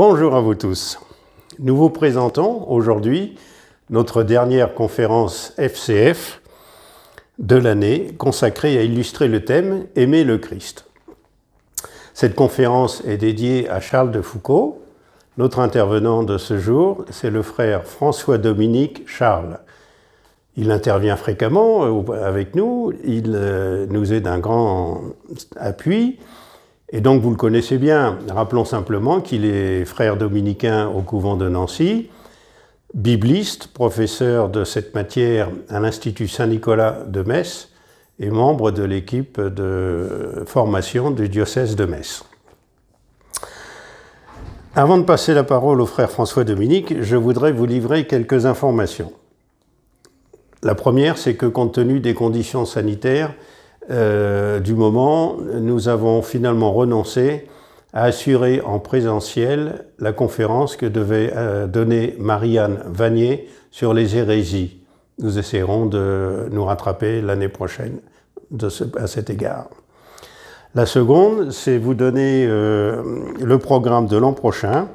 Bonjour à vous tous. Nous vous présentons aujourd'hui notre dernière conférence FCF de l'année consacrée à illustrer le thème Aimer le Christ. Cette conférence est dédiée à Charles de Foucault. Notre intervenant de ce jour, c'est le frère François-Dominique Charles. Il intervient fréquemment euh, avec nous, il euh, nous est d'un grand appui et donc vous le connaissez bien. Rappelons simplement qu'il est frère dominicain au couvent de Nancy, bibliste, professeur de cette matière à l'Institut Saint-Nicolas de Metz et membre de l'équipe de formation du diocèse de Metz. Avant de passer la parole au frère François Dominique, je voudrais vous livrer quelques informations. La première, c'est que compte tenu des conditions sanitaires, euh, du moment, nous avons finalement renoncé à assurer en présentiel la conférence que devait euh, donner Marianne Vanier sur les hérésies. Nous essaierons de nous rattraper l'année prochaine à cet égard. La seconde, c'est vous donner euh, le programme de l'an prochain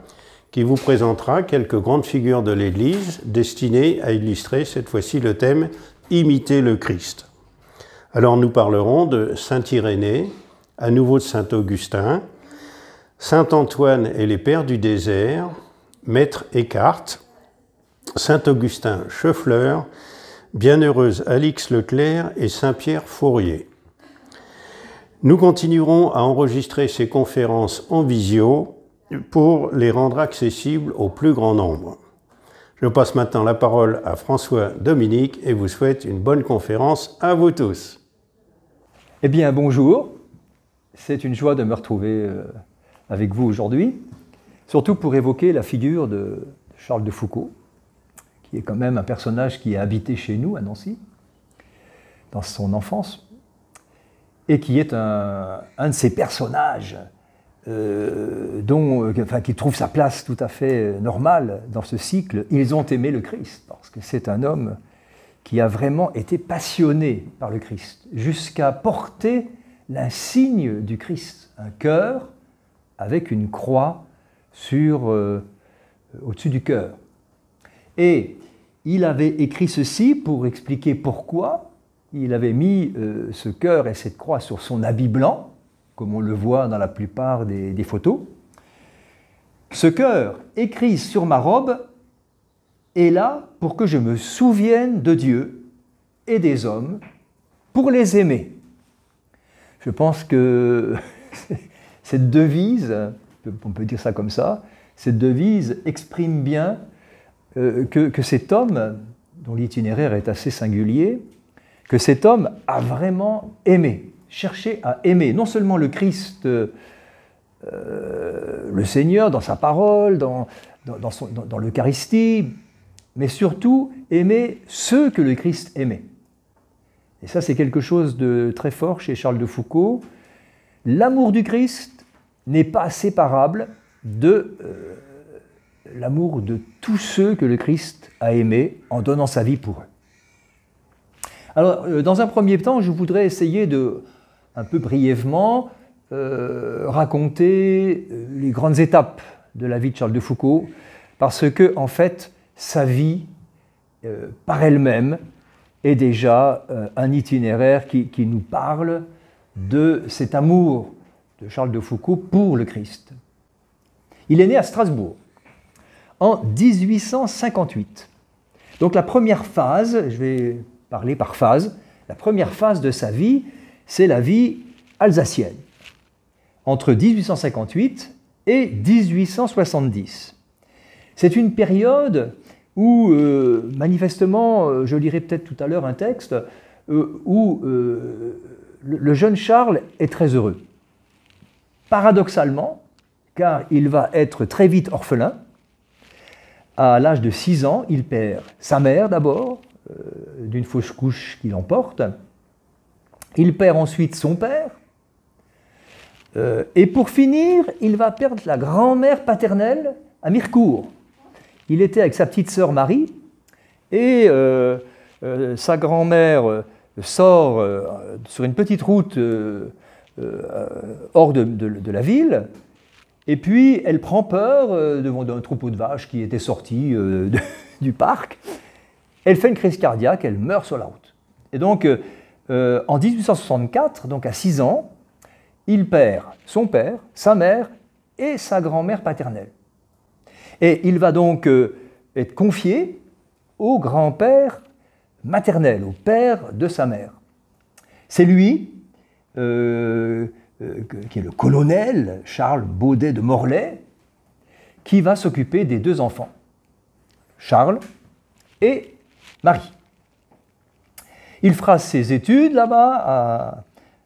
qui vous présentera quelques grandes figures de l'Église destinées à illustrer cette fois-ci le thème Imiter le Christ. Alors nous parlerons de Saint Irénée, à nouveau de Saint Augustin, Saint Antoine et les Pères du désert, Maître Eckhart, Saint Augustin Cheffleur, Bienheureuse Alix Leclerc et Saint Pierre Fourier. Nous continuerons à enregistrer ces conférences en visio pour les rendre accessibles au plus grand nombre. Je passe maintenant la parole à François Dominique et vous souhaite une bonne conférence à vous tous. Eh bien, bonjour. C'est une joie de me retrouver euh, avec vous aujourd'hui, surtout pour évoquer la figure de Charles de Foucault, qui est quand même un personnage qui a habité chez nous à Nancy, dans son enfance, et qui est un, de ces personnages euh, dont, euh, qui trouve sa place tout à fait normale dans ce cycle. Ils ont aimé le Christ, parce que c'est un homme qui a vraiment été passionné par le Christ, jusqu'à porter l'insigne du Christ, un cœur avec une croix sur, euh, au-dessus du cœur. Et il avait écrit ceci pour expliquer pourquoi il avait mis euh, ce cœur et cette croix sur son habit blanc, comme on le voit dans la plupart des, des photos. Ce cœur écrit sur ma robe est là pour que je me souvienne de Dieu et des hommes pour les aimer. Je pense que cette devise, on peut dire ça comme ça, cette devise exprime bien euh, que, cet homme, dont l'itinéraire est assez singulier, que cet homme a vraiment aimé, cherché à aimer, non seulement le Christ, euh, le Seigneur, dans sa parole, dans, dans, dans l'Eucharistie, mais surtout aimer ceux que le Christ aimait. Et ça, c'est quelque chose de très fort chez Charles de Foucault. L'amour du Christ n'est pas séparable de euh, l'amour de tous ceux que le Christ a aimés en donnant sa vie pour eux. Alors, euh, dans un premier temps, je voudrais essayer de, un peu brièvement, euh, raconter les grandes étapes de la vie de Charles de Foucault, parce que, en fait, sa vie euh, par elle-même est déjà euh, un itinéraire qui, qui, nous parle de cet amour de Charles de Foucault pour le Christ. Il est né à Strasbourg en 1858. Donc la première phase, je vais parler par phase, la première phase de sa vie, c'est la vie alsacienne, entre 1858 et 1870. C'est une période où euh, manifestement, euh, je lirai peut-être tout à l'heure un texte, euh, où le jeune Charles est très heureux. Paradoxalement, car il va être très vite orphelin, à l'âge de 6 ans, il perd sa mère d'abord, d'une fausse couche qu'il emporte, il perd ensuite son père, et pour finir, il va perdre la grand-mère paternelle à Mircourt il était avec sa petite sœur Marie, et euh, euh, sa grand-mère euh, sort sur une petite route hors de, la ville, et puis elle prend peur devant un troupeau de vaches qui était sorti du parc. Elle fait une crise cardiaque, elle meurt sur la route. Et donc, en 1864, donc à 6 ans, il perd son père, sa mère et sa grand-mère paternelle. Et il va donc euh, être confié au grand-père maternel, au père de sa mère. C'est lui euh, euh, qui est le colonel Charles Baudet de Morlaix, qui va s'occuper des deux enfants, Charles et Marie. Il fera ses études là-bas à,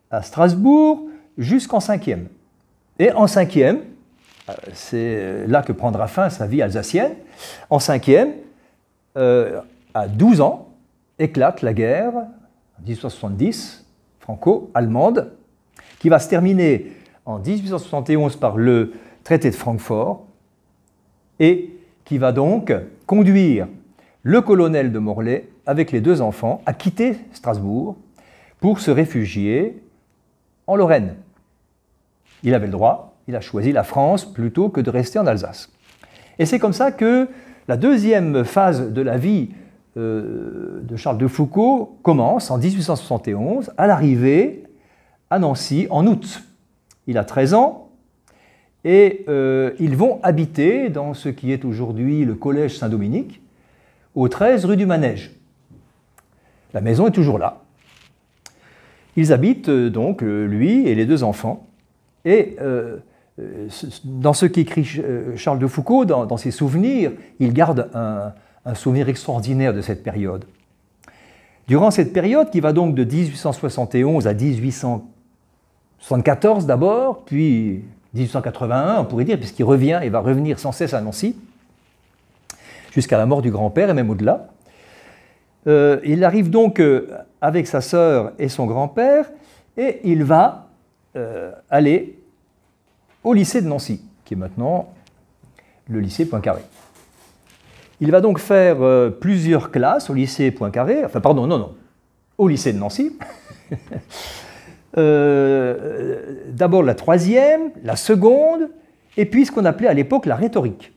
à Strasbourg jusqu'en cinquième. Et en cinquième, c'est euh, là que prendra fin sa vie alsacienne. En cinquième, euh, à 12 ans, éclate la guerre 1870 franco-allemande, qui va se terminer en 1871 par le traité de Francfort et qui va donc conduire le colonel de Morlaix avec les deux enfants à quitter Strasbourg pour se réfugier en Lorraine. Il avait le droit, il a choisi la France plutôt que de rester en Alsace. Et c'est comme ça que la deuxième phase de la vie euh, de Charles de Foucault commence en 1871, à l'arrivée à Nancy en août. Il a 13 ans et euh, ils vont habiter dans ce qui est aujourd'hui le collège Saint-Dominique, au 13 rue du Manège. La maison est toujours là. Ils habitent euh, donc lui et les deux enfants. Et euh, dans ce qu'écrit euh, Charles de Foucault, dans, ses souvenirs, il garde un, souvenir extraordinaire de cette période. Durant cette période, qui va donc de 1871 à 1874 d'abord, puis 1881, on pourrait dire, puisqu'il revient et va revenir sans cesse à Nancy, jusqu'à la mort du grand-père et même au-delà. Euh, il arrive donc avec sa sœur et son grand-père, et il va aller au lycée de Nancy, qui est maintenant le lycée Poincaré. Il va donc faire euh, plusieurs classes au lycée Poincaré, enfin pardon, non, non, au lycée de Nancy. Euh, d'abord la troisième, la seconde, et puis ce qu'on appelait à l'époque la rhétorique.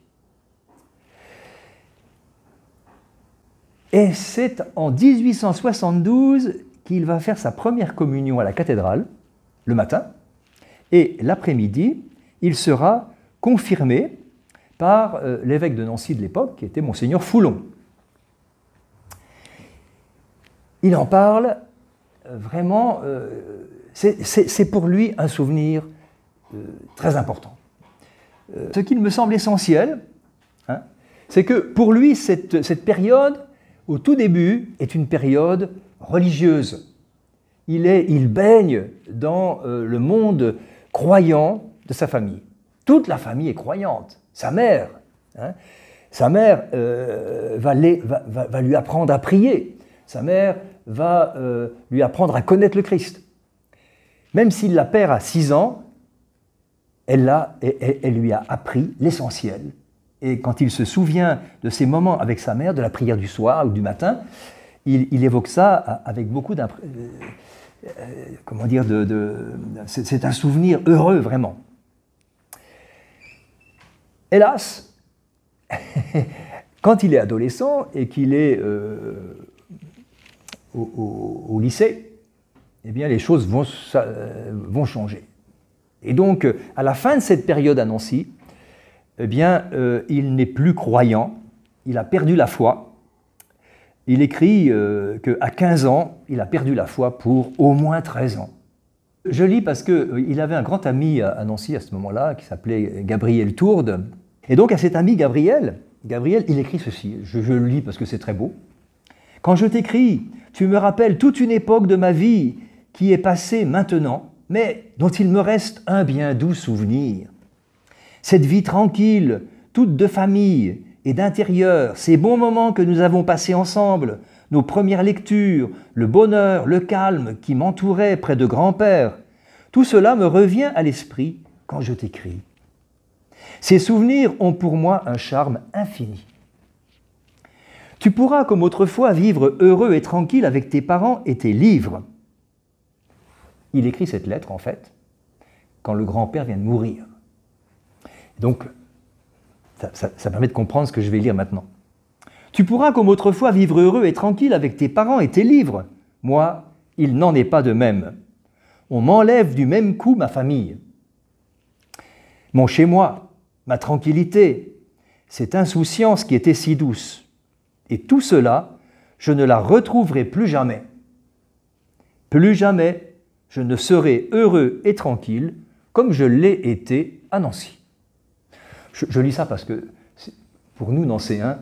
Et c'est en 1872 qu'il va faire sa première communion à la cathédrale, le matin, et l'après-midi, il sera confirmé par euh, l'évêque de Nancy de l'époque, qui était monseigneur Foulon. Il en parle euh, vraiment, euh, c'est pour lui un souvenir très important. ce qu'il me semble essentiel, hein, c'est que pour lui, cette, période, au tout début, est une période religieuse. Il, est, il baigne dans le monde croyant de sa famille. Toute la famille est croyante. Sa mère, hein, sa mère euh, va, lui apprendre à prier. Sa mère va euh, lui apprendre à connaître le Christ. Même s'il la perd à 6 ans, elle, lui a appris l'essentiel. Et quand il se souvient de ces moments avec sa mère, de la prière du soir ou du matin, il, évoque ça avec beaucoup d'impression. Euh, comment dire, c'est un souvenir heureux vraiment. Hélas, quand il est adolescent et qu'il est euh, au, lycée, eh bien les choses euh, vont, changer. Et donc, à la fin de cette période à Nancy, eh bien, euh, il n'est plus croyant, il a perdu la foi. Il écrit qu'à 15 ans, il a perdu la foi pour au moins 13 ans. Je lis parce qu'il avait un grand ami à Nancy à ce moment-là, qui s'appelait Gabriel Tourde, et donc à cet ami Gabriel, Gabriel, il écrit ceci, je, le lis parce que c'est très beau. Quand je t'écris, tu me rappelles toute une époque de ma vie qui est passée maintenant, mais dont il me reste un bien doux souvenir. Cette vie tranquille, toute de famille et d'intérieur, ces bons moments que nous avons passés ensemble, nos premières lectures, le bonheur, le calme qui m'entourait près de grand-père, tout cela me revient à l'esprit quand je t'écris. Ces souvenirs ont pour moi un charme infini. Tu pourras, comme autrefois, vivre heureux et tranquille avec tes parents et tes livres. Il écrit cette lettre, en fait, quand le grand-père vient de mourir. Donc, ça, ça permet de comprendre ce que je vais lire maintenant. Tu pourras, comme autrefois, vivre heureux et tranquille avec tes parents et tes livres. Moi, il n'en est pas de même. On m'enlève du même coup ma famille. Mon chez-moi, ma tranquillité, cette insouciance qui était si douce. Et tout cela, je ne la retrouverai plus jamais. Plus jamais, je ne serai heureux et tranquille comme je l'ai été à Nancy. Je, lis ça parce que pour nous, Nancéens,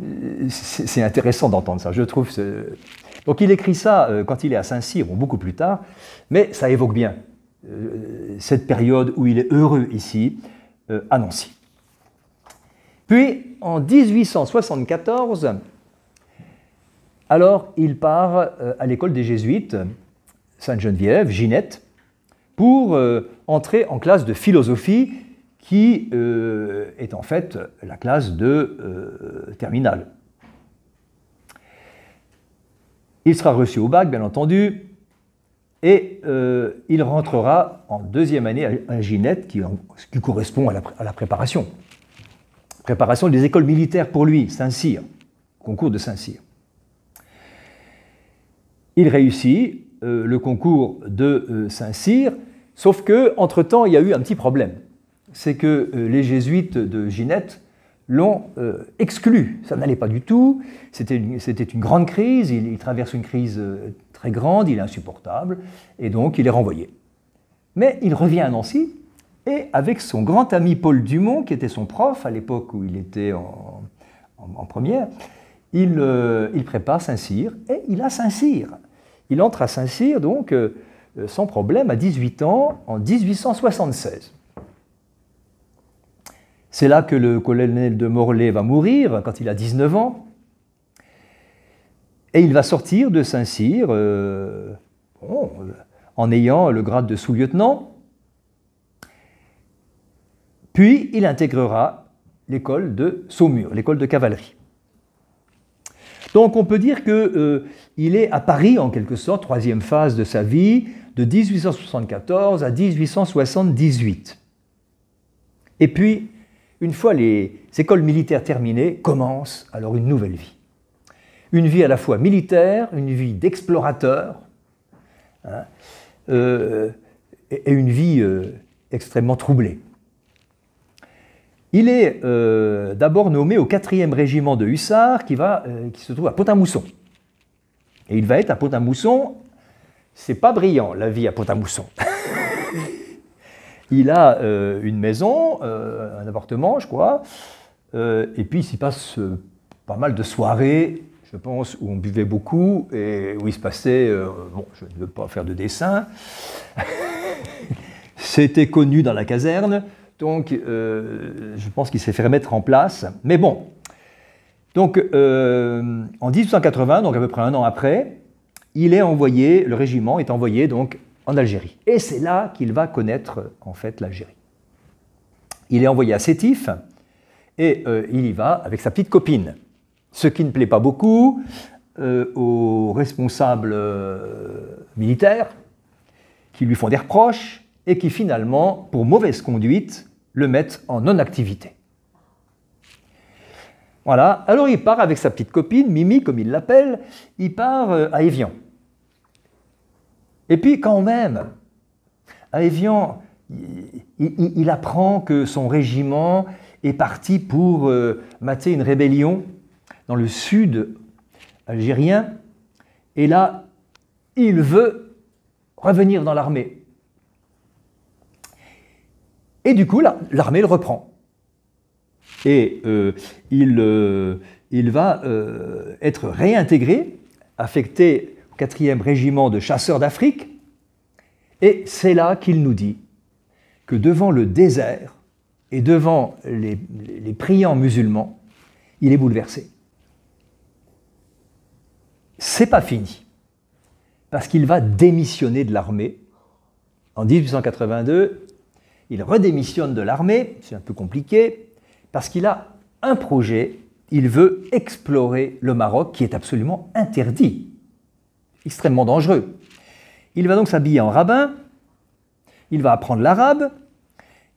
hein, c'est intéressant d'entendre ça. Je trouve. Donc il écrit ça euh, quand il est à Saint-Cyr, beaucoup plus tard, mais ça évoque bien euh, cette période où il est heureux ici, euh, Puis, en 1874, alors il part euh, à l'école des Jésuites, Sainte-Geneviève, Ginette, pour euh, entrer en classe de philosophie qui est en fait la classe de terminale. Il sera reçu au bac, bien entendu, et euh, il rentrera en deuxième année à Ginette, qui, qui correspond à la, préparation. Préparation des écoles militaires pour lui, Saint-Cyr, concours de Saint-Cyr. Il réussit euh, le concours de euh, Saint-Cyr, sauf que entre-temps, il y a eu un petit problème. C'est que les jésuites de Ginette l'ont exclu. Ça n'allait pas du tout. C'était une, grande crise. Il, il traverse une crise très grande, il est insupportable, et donc il est renvoyé. Mais il revient à Nancy, et avec son grand ami Paul Dumont, qui était son prof à l'époque où il était en, première, euh, il, prépare Saint-Cyr, et il a Saint-Cyr. Il entre à Saint-Cyr, donc, euh, euh, sans problème, à 18 ans, en 1876. C'est là que le colonel de Morlaix va mourir, quand il a 19 ans. Et il va sortir de Saint-Cyr euh, en ayant le grade de sous-lieutenant. Puis il intégrera l'école de Saumur, l'école de cavalerie. Donc on peut dire qu'il euh, est à Paris en quelque sorte, troisième phase de sa vie, de 1874 à 1878. Et puis, une fois les écoles militaires terminées, commence alors une nouvelle vie une vie à la fois militaire, une vie d'explorateur, hein, euh, et, une vie euh, extrêmement troublée. Il est euh, d'abord nommé au 4e régiment de hussards qui, va, qui se trouve à Pont-à-Mousson. Et il va être à Pont-à-Mousson. C'est pas brillant la vie à Pont-à-Mousson. il a une maison, un appartement, je crois, et puis il s'y passe pas mal de soirées je pense, où on buvait beaucoup et où il se passait, euh, bon, je ne veux pas faire de dessin, c'était connu dans la caserne, donc euh, je pense qu'il s'est fait remettre en place. Mais bon, donc euh, en 1880, donc à peu près un an après, il est envoyé, le régiment est envoyé donc en Algérie. Et c'est là qu'il va connaître en fait l'Algérie. Il est envoyé à Sétif et il y va avec sa petite copine ce qui ne plaît pas beaucoup euh, aux responsables euh, militaires, qui lui font des reproches et qui finalement, pour mauvaise conduite, le mettent en non-activité. Voilà, alors il part avec sa petite copine, Mimi comme il l'appelle, il part euh, à Évian. Et puis quand même, à Évian, il, apprend que son régiment est parti pour mater une rébellion dans le sud algérien. Et là, il veut revenir dans l'armée. Et du coup, l'armée le reprend. Et euh, euh, il, va euh, être réintégré, affecté au 4e régiment de chasseurs d'Afrique. Et c'est là qu'il nous dit que devant le désert et devant les, les priants musulmans, il est bouleversé c'est pas fini. Parce qu'il va démissionner de l'armée. En 1882, il redémissionne de l'armée, c'est un peu compliqué, parce qu'il a un projet, il veut explorer le Maroc qui est absolument interdit, extrêmement dangereux. Il va donc s'habiller en rabbin, il va apprendre l'arabe,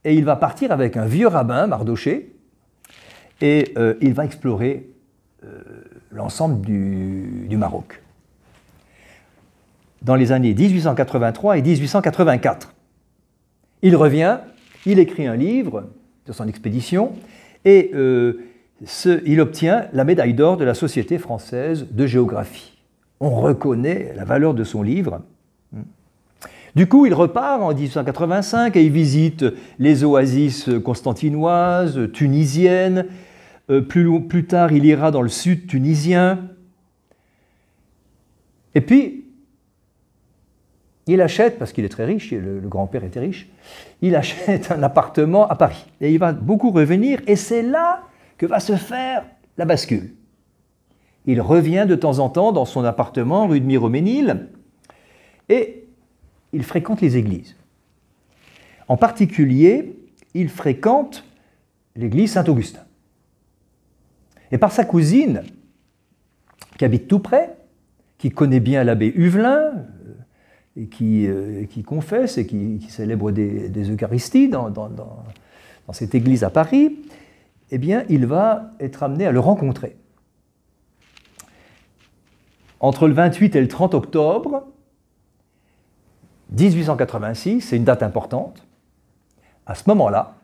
et il va partir avec un vieux rabbin, Mardoché, et euh, il va explorer euh, l'ensemble du, Maroc. Dans les années 1883 et 1884, il revient, il écrit un livre de son expédition et euh, il obtient la médaille d'or de la Société française de géographie. On reconnaît la valeur de son livre. Du coup, il repart en 1885 et il visite les oasis constantinoises, tunisiennes, euh, plus, tard, il ira dans le sud tunisien. Et puis, il achète, parce qu'il est très riche, le, le grand-père était riche, il achète un appartement à Paris. Et il va beaucoup revenir, et c'est là que va se faire la bascule. Il revient de temps en temps dans son appartement rue de Miroménil, et il fréquente les églises. En particulier, il fréquente l'église Saint-Augustin et par sa cousine, qui habite tout près, qui connaît bien l'abbé Huvelin, euh, et qui, euh, qui confesse et qui, célèbre des, Eucharisties dans, dans, cette église à Paris, eh bien, il va être amené à le rencontrer. Entre le 28 et le 30 octobre 1886, c'est une date importante, à ce moment-là,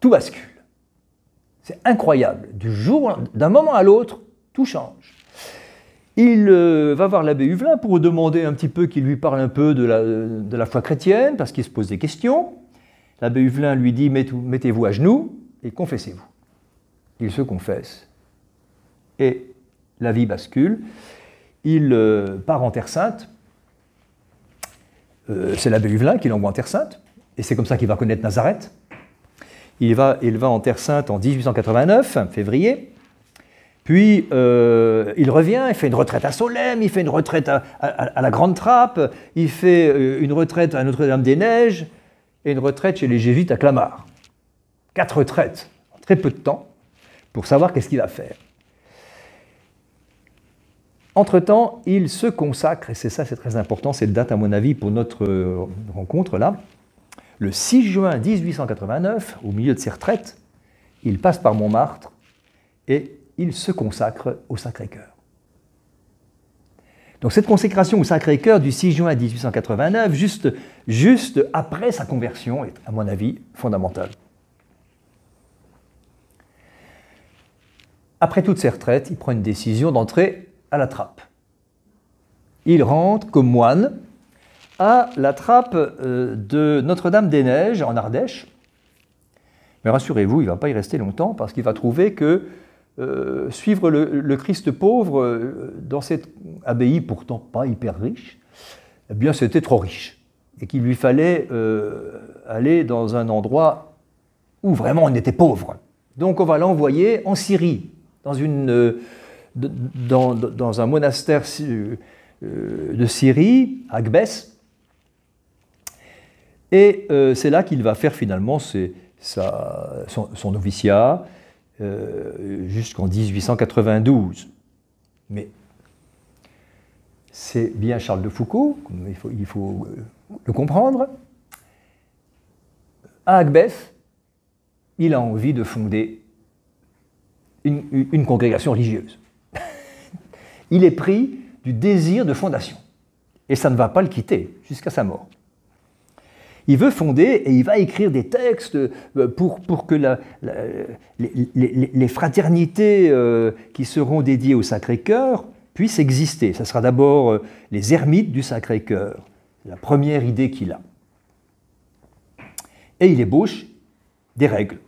tout bascule. C'est incroyable. Du jour, d'un moment à l'autre, tout change. Il euh, va voir l'abbé Huvelin pour demander un petit peu qu'il lui parle un peu de la, de la foi chrétienne, parce qu'il se pose des questions. L'abbé Huvelin lui dit Mettez-vous à genoux et confessez-vous. Il se confesse. Et la vie bascule. Il euh, part en Terre Sainte. Euh, c'est l'abbé Huvelin qui l'envoie en Terre Sainte. Et c'est comme ça qu'il va connaître Nazareth. Il va, en Terre Sainte en 1889, février. Puis euh, il revient, il fait une retraite à solemne, il fait une retraite à, la Grande Trappe, il fait euh, une retraite à Notre-Dame-des-Neiges et une retraite chez les Jésuites à Clamart. Quatre retraites en très peu de temps pour savoir qu'est-ce qu'il va faire. Entre-temps, il se consacre, et c'est ça, c'est très important, cette date à mon avis pour notre euh, rencontre là, le 6 juin 1889, au milieu de ses retraites, il passe par Montmartre et il se consacre au Sacré-Cœur. Donc cette consécration au Sacré-Cœur du 6 juin 1889, juste, juste après sa conversion, est à mon avis fondamentale. Après toutes ses retraites, il prend une décision d'entrer à la trappe. Il rentre comme moine à la trappe euh, de Notre-Dame-des-Neiges en Ardèche. Mais rassurez-vous, il ne va pas y rester longtemps parce qu'il va trouver que euh, suivre le, Christ pauvre euh, dans cette abbaye pourtant pas hyper riche, eh bien c'était trop riche et qu'il lui fallait aller dans un endroit où vraiment on était pauvre. Donc on va l'envoyer en Syrie, dans, dans un monastère de Syrie, à Gbès, et euh, c'est là qu'il va faire finalement son, noviciat euh, jusqu'en 1892. Mais c'est bien Charles de Foucault, il faut, euh, le comprendre. À Agbès, il a envie de fonder une congrégation religieuse. il est pris du désir de fondation. Et ça ne va pas le quitter jusqu'à sa mort il veut fonder et il va écrire des textes euh, pour, pour que la, les, les, fraternités euh, qui seront dédiées au Sacré-Cœur puissent exister. Ce sera d'abord euh, les ermites du Sacré-Cœur, la première idée qu'il a. Et il ébauche des règles.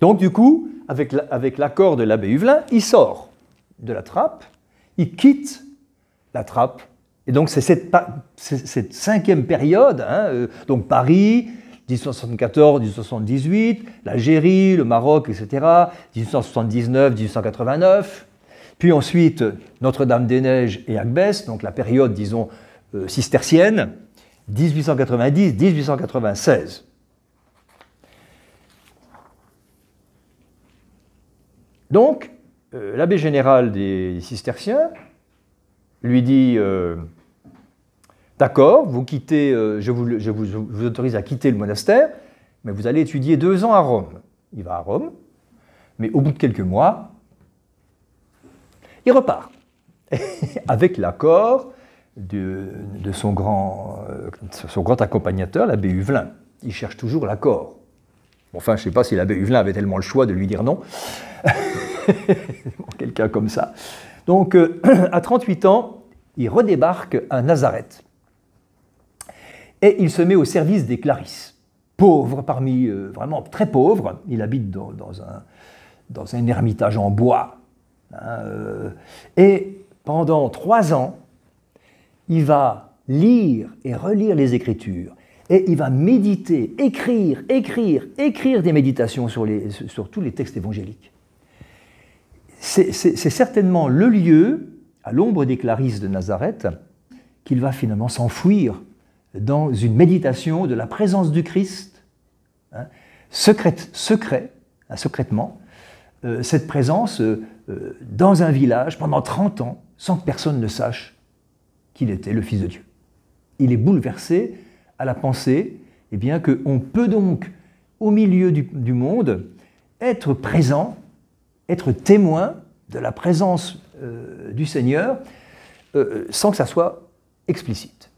Donc du coup, avec l'accord de l'abbé Huvelin, il sort de la trappe, il quitte la trappe et donc c'est cette, cinquième période, hein, euh, donc Paris, 1874-1878, l'Algérie, le Maroc, etc., 1879-1889. puis ensuite Notre-Dame-des-Neiges et Agbès, donc la période, disons, euh, cistercienne, 1890-1896. Donc, euh, l'abbé général des cisterciens lui dit D'accord, vous quittez, euh, je vous, autorise à quitter le monastère, mais vous allez étudier deux ans à Rome. Il va à Rome, mais au bout de quelques mois, il repart. Avec l'accord de, son, grand, euh, son grand accompagnateur, l'abbé Huvelin. Il cherche toujours l'accord. enfin, je ne sais pas si l'abbé Huvelin avait tellement le choix de lui dire non. Quelqu'un comme ça. Donc, euh, à 38 ans, il redébarque à Nazareth et il se met au service des Clarisses. Pauvre parmi, euh, vraiment très pauvres. il habite dans, un, dans un ermitage en bois. Hein, euh. et pendant trois ans, il va lire et relire les Écritures. Et il va méditer, écrire, écrire, écrire des méditations sur, les, sur tous les textes évangéliques. C'est certainement le lieu, à l'ombre des Clarisses de Nazareth, qu'il va finalement s'enfuir dans une méditation de la présence du Christ, hein, secrète, secret, hein, secrètement, euh, cette présence euh, euh, dans un village pendant 30 ans, sans que personne ne sache qu'il était le Fils de Dieu. Il est bouleversé à la pensée et eh bien, qu'on peut donc, au milieu du, monde, être présent, être témoin de la présence du Seigneur sans que ça soit explicite.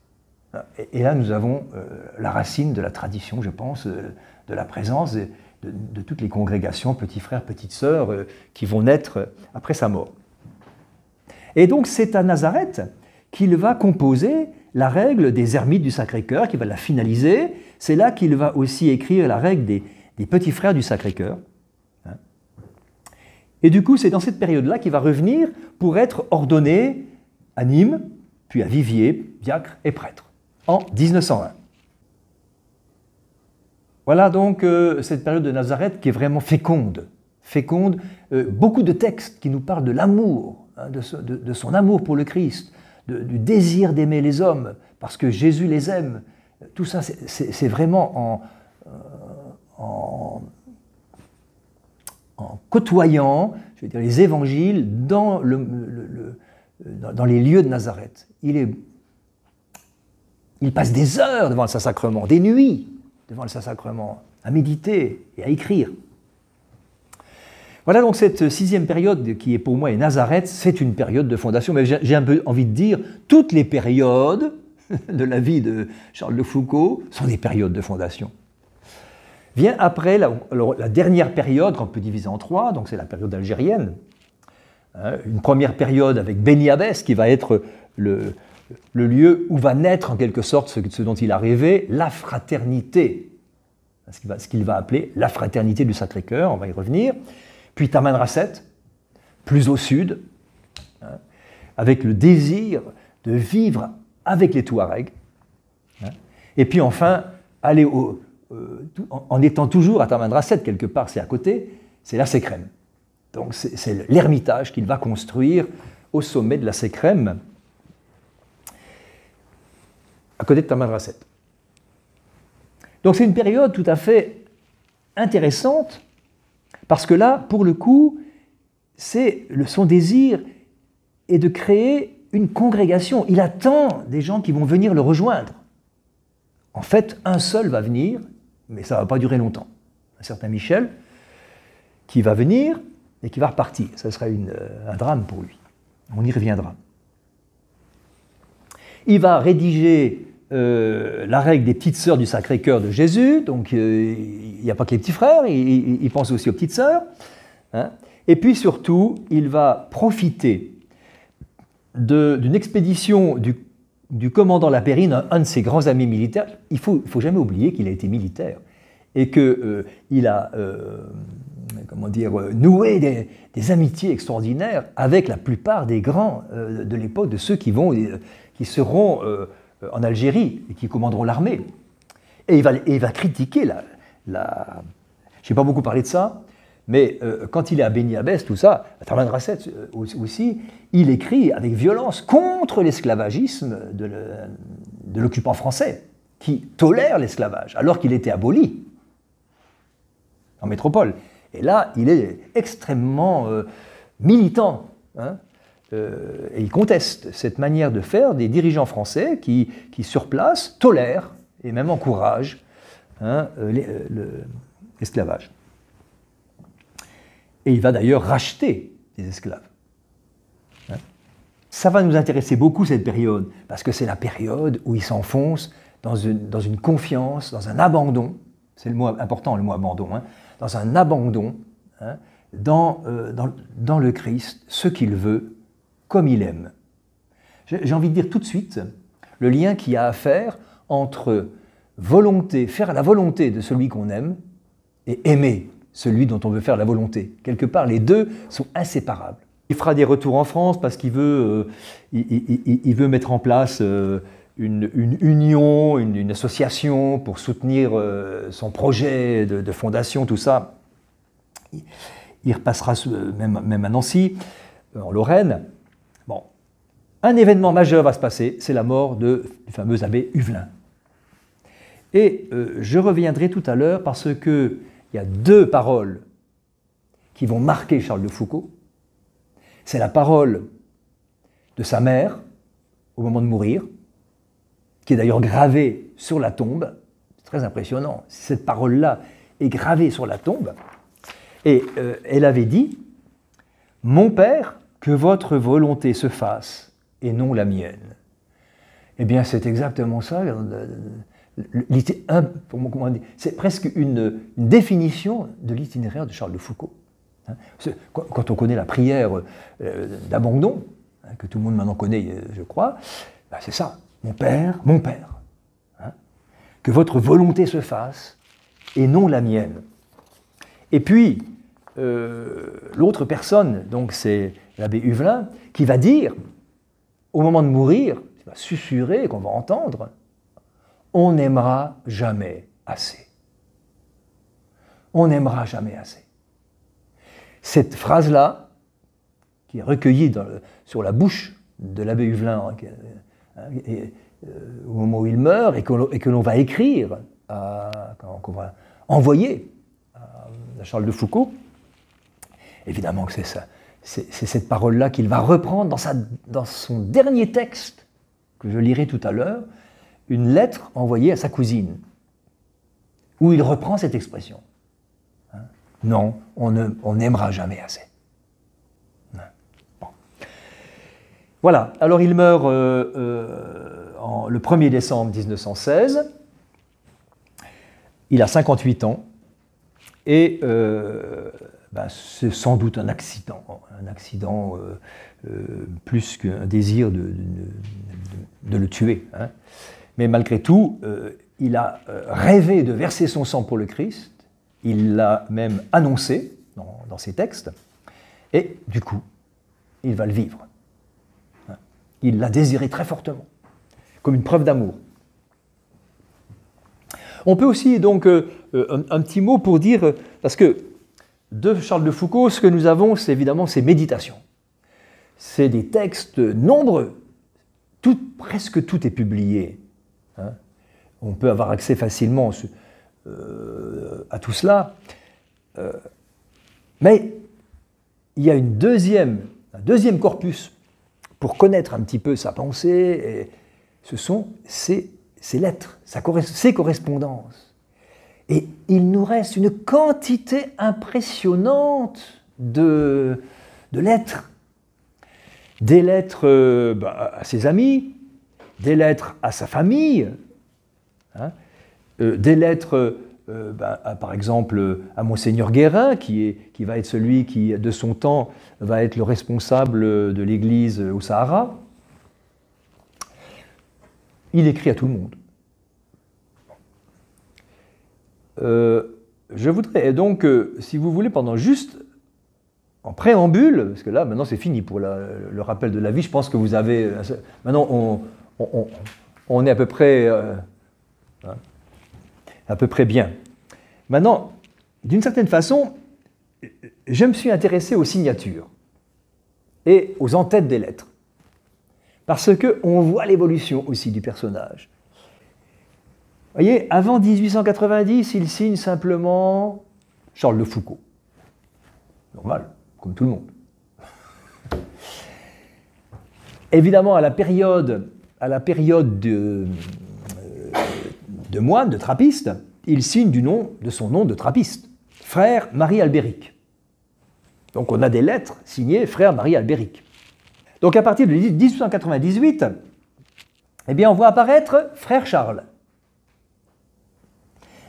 Et, là, nous avons euh, la racine de la tradition, je pense, euh, de la présence de, toutes les congrégations, petits frères, petites sœurs, euh, qui vont naître après sa mort. Et donc, c'est à Nazareth qu'il va composer la règle des ermites du Sacré-Cœur, qu'il va la finaliser. C'est là qu'il va aussi écrire la règle des, petits frères du Sacré-Cœur. Hein. Et du coup, c'est dans cette période-là qu'il va revenir pour être ordonné à Nîmes, puis à Vivier, diacre et prêtre en 1920. Voilà donc euh, cette période de Nazareth qui est vraiment féconde. Féconde, euh, beaucoup de textes qui nous parlent de l'amour, hein, de, son amour pour le Christ, du désir d'aimer les hommes parce que Jésus les aime. Tout ça, c'est vraiment euh, en, côtoyant je veux dire, les évangiles dans, dans les lieux de Nazareth. Il est il passe des heures devant le Saint-Sacrement, des nuits devant le Saint-Sacrement, à méditer et à écrire. Voilà donc cette sixième période qui est pour moi et Nazareth, c'est une période de fondation, mais j'ai un peu envie de dire, toutes les périodes de la vie de Charles de Foucault sont des périodes de fondation. Vient après la, dernière période qu'on peut diviser en trois, donc c'est la période algérienne. Hein, une première période avec Beni qui va être le, le lieu où va naître en quelque sorte ce, dont il a rêvé, la fraternité, ce qu'il va, appeler la fraternité du Sacré-Cœur, on va y revenir, puis Tamanrasset, plus au sud, hein, avec le désir de vivre avec les Touaregs, hein. et puis enfin aller euh, en, étant toujours à Tamanrasset, quelque part c'est à côté, c'est la Sécrème. Donc c'est l'ermitage qu'il va construire au sommet de la Sécrème, à côté de madrassette. Donc c'est une période tout à fait intéressante, parce que là, pour le coup, c'est son désir est de créer une congrégation. Il attend des gens qui vont venir le rejoindre. En fait, un seul va venir, mais ça ne va pas durer longtemps. Un certain Michel, qui va venir et qui va repartir. Ça sera euh, un drame pour lui. On y reviendra. Il va rédiger euh, la règle des petites sœurs du Sacré-Cœur de Jésus, donc euh, il n'y a pas que les petits frères, il, pense aussi aux petites sœurs. Hein. Et puis surtout, il va profiter d'une expédition du, commandant Lapérine, un, de ses grands amis militaires. Il ne faut, jamais oublier qu'il a été militaire et qu'il euh, il a comment dire, noué des, amitiés extraordinaires avec la plupart des grands de l'époque, de ceux qui, vont, qui seront euh, en Algérie et qui commanderont l'armée. Et il va, il va critiquer la. Je n'ai pas beaucoup parlé de ça, mais euh, quand il est à Beni Abbès, tout ça, à Tarlan Rasset euh, aussi, il écrit avec violence contre l'esclavagisme de l'occupant français, qui tolère l'esclavage, alors qu'il était aboli en métropole. Et là, il est extrêmement militant. Hein euh, et il conteste cette manière de faire des dirigeants français qui, sur place, tolèrent et même encouragent hein, euh, euh, l'esclavage. et il va d'ailleurs racheter des esclaves. Hein. Ça va nous intéresser beaucoup cette période, parce que c'est la période où il s'enfonce dans une, dans une confiance, dans un abandon, c'est le mot important, le mot abandon, hein, dans un abandon dans, dans, dans, le Christ, ce qu'il veut, comme il aime. J'ai envie de dire tout de suite le lien qu'il y a à faire entre volonté, faire la volonté de celui qu'on aime, et aimer celui dont on veut faire la volonté. Quelque part, les deux sont inséparables. Il fera des retours en France parce qu'il veut, euh, il, veut mettre en place euh, une, union, une, association pour soutenir euh, son projet de, fondation, tout ça. Il, repassera même à Nancy, en Lorraine un événement majeur va se passer, c'est la mort de, du fameux abbé Huvelin. Et euh, je reviendrai tout à l'heure parce qu'il y a deux paroles qui vont marquer Charles de Foucault. C'est la parole de sa mère au moment de mourir, qui est d'ailleurs gravée sur la tombe. C'est très impressionnant. Cette parole-là est gravée sur la tombe. Et euh, elle avait dit, Mon Père, que votre volonté se fasse et non la mienne. Eh bien, c'est exactement ça. C'est presque une, définition de l'itinéraire de Charles de Foucault. Hein. Quand on connaît la prière euh, d'abandon, hein, que tout le monde maintenant connaît, euh, je crois, bah, c'est ça. Mon Père, mon Père, hein, que votre volonté se fasse et non la mienne. Et puis, euh, l'autre personne, donc c'est l'abbé Huvelin, qui va dire, au moment de mourir, il va susurrer, qu'on va entendre, on n'aimera jamais assez. On n'aimera jamais assez. Cette phrase-là, qui est recueillie sur la bouche de l'abbé Huvelin, hein, hein, euh, au moment où il meurt, et que, que l'on va écrire, qu'on va envoyer à Charles de Foucault, évidemment que c'est ça c'est cette parole-là qu'il va reprendre dans, son dernier texte, que je lirai tout à l'heure, une lettre envoyée à sa cousine, où il reprend cette expression. Hein? non, on n'aimera jamais assez. Hein? Bon. Voilà, alors il meurt euh, euh, le 1er décembre 1916. Il a 58 ans. Et euh, bah, c'est sans doute un accident, un accident euh, euh, plus qu'un désir de, le tuer. Hein. Mais malgré tout, euh, il a rêvé de verser son sang pour le Christ, il l'a même annoncé dans, ses textes, et du coup, il va le vivre. Hein. Il l'a désiré très fortement, comme une preuve d'amour. On peut aussi donc un, petit mot pour dire, parce que de Charles de Foucault, ce que nous avons, c'est évidemment ses méditations. C'est des textes nombreux. presque tout est publié. Hein. On peut avoir accès facilement euh, à tout cela. Euh, mais il y a une deuxième, un deuxième corpus pour connaître un petit peu sa pensée. Et ce sont ses, lettres, ses correspondances. Et il nous reste une quantité impressionnante de, lettres. Des lettres euh, bah, à ses amis, des lettres à sa famille, hein, euh, des lettres, euh, bah, par exemple, à Monseigneur Guérin, qui va être celui qui, de son temps, va être le responsable de l'Église au Sahara. Il écrit à tout le monde. Euh, je voudrais, et donc, euh, si vous voulez, pendant juste en préambule, parce que là, maintenant, c'est fini pour le rappel de la vie. Je pense que vous avez. Euh, maintenant, on, est à peu près. Hein, à peu près bien. Maintenant, d'une certaine façon, je me suis intéressé aux signatures et aux entêtes des lettres. Parce qu'on voit l'évolution aussi du personnage. Vous voyez, avant 1890, il signe simplement Charles de Foucault. Normal, comme tout le monde. Évidemment, à la période, à la période de, euh, de moine, de trappiste, il signe du nom, de son nom de trappiste, frère Marie-Albéric. Donc on a des lettres signées frère Marie-Albéric. Donc à partir de 1898, eh bien on voit apparaître frère Charles.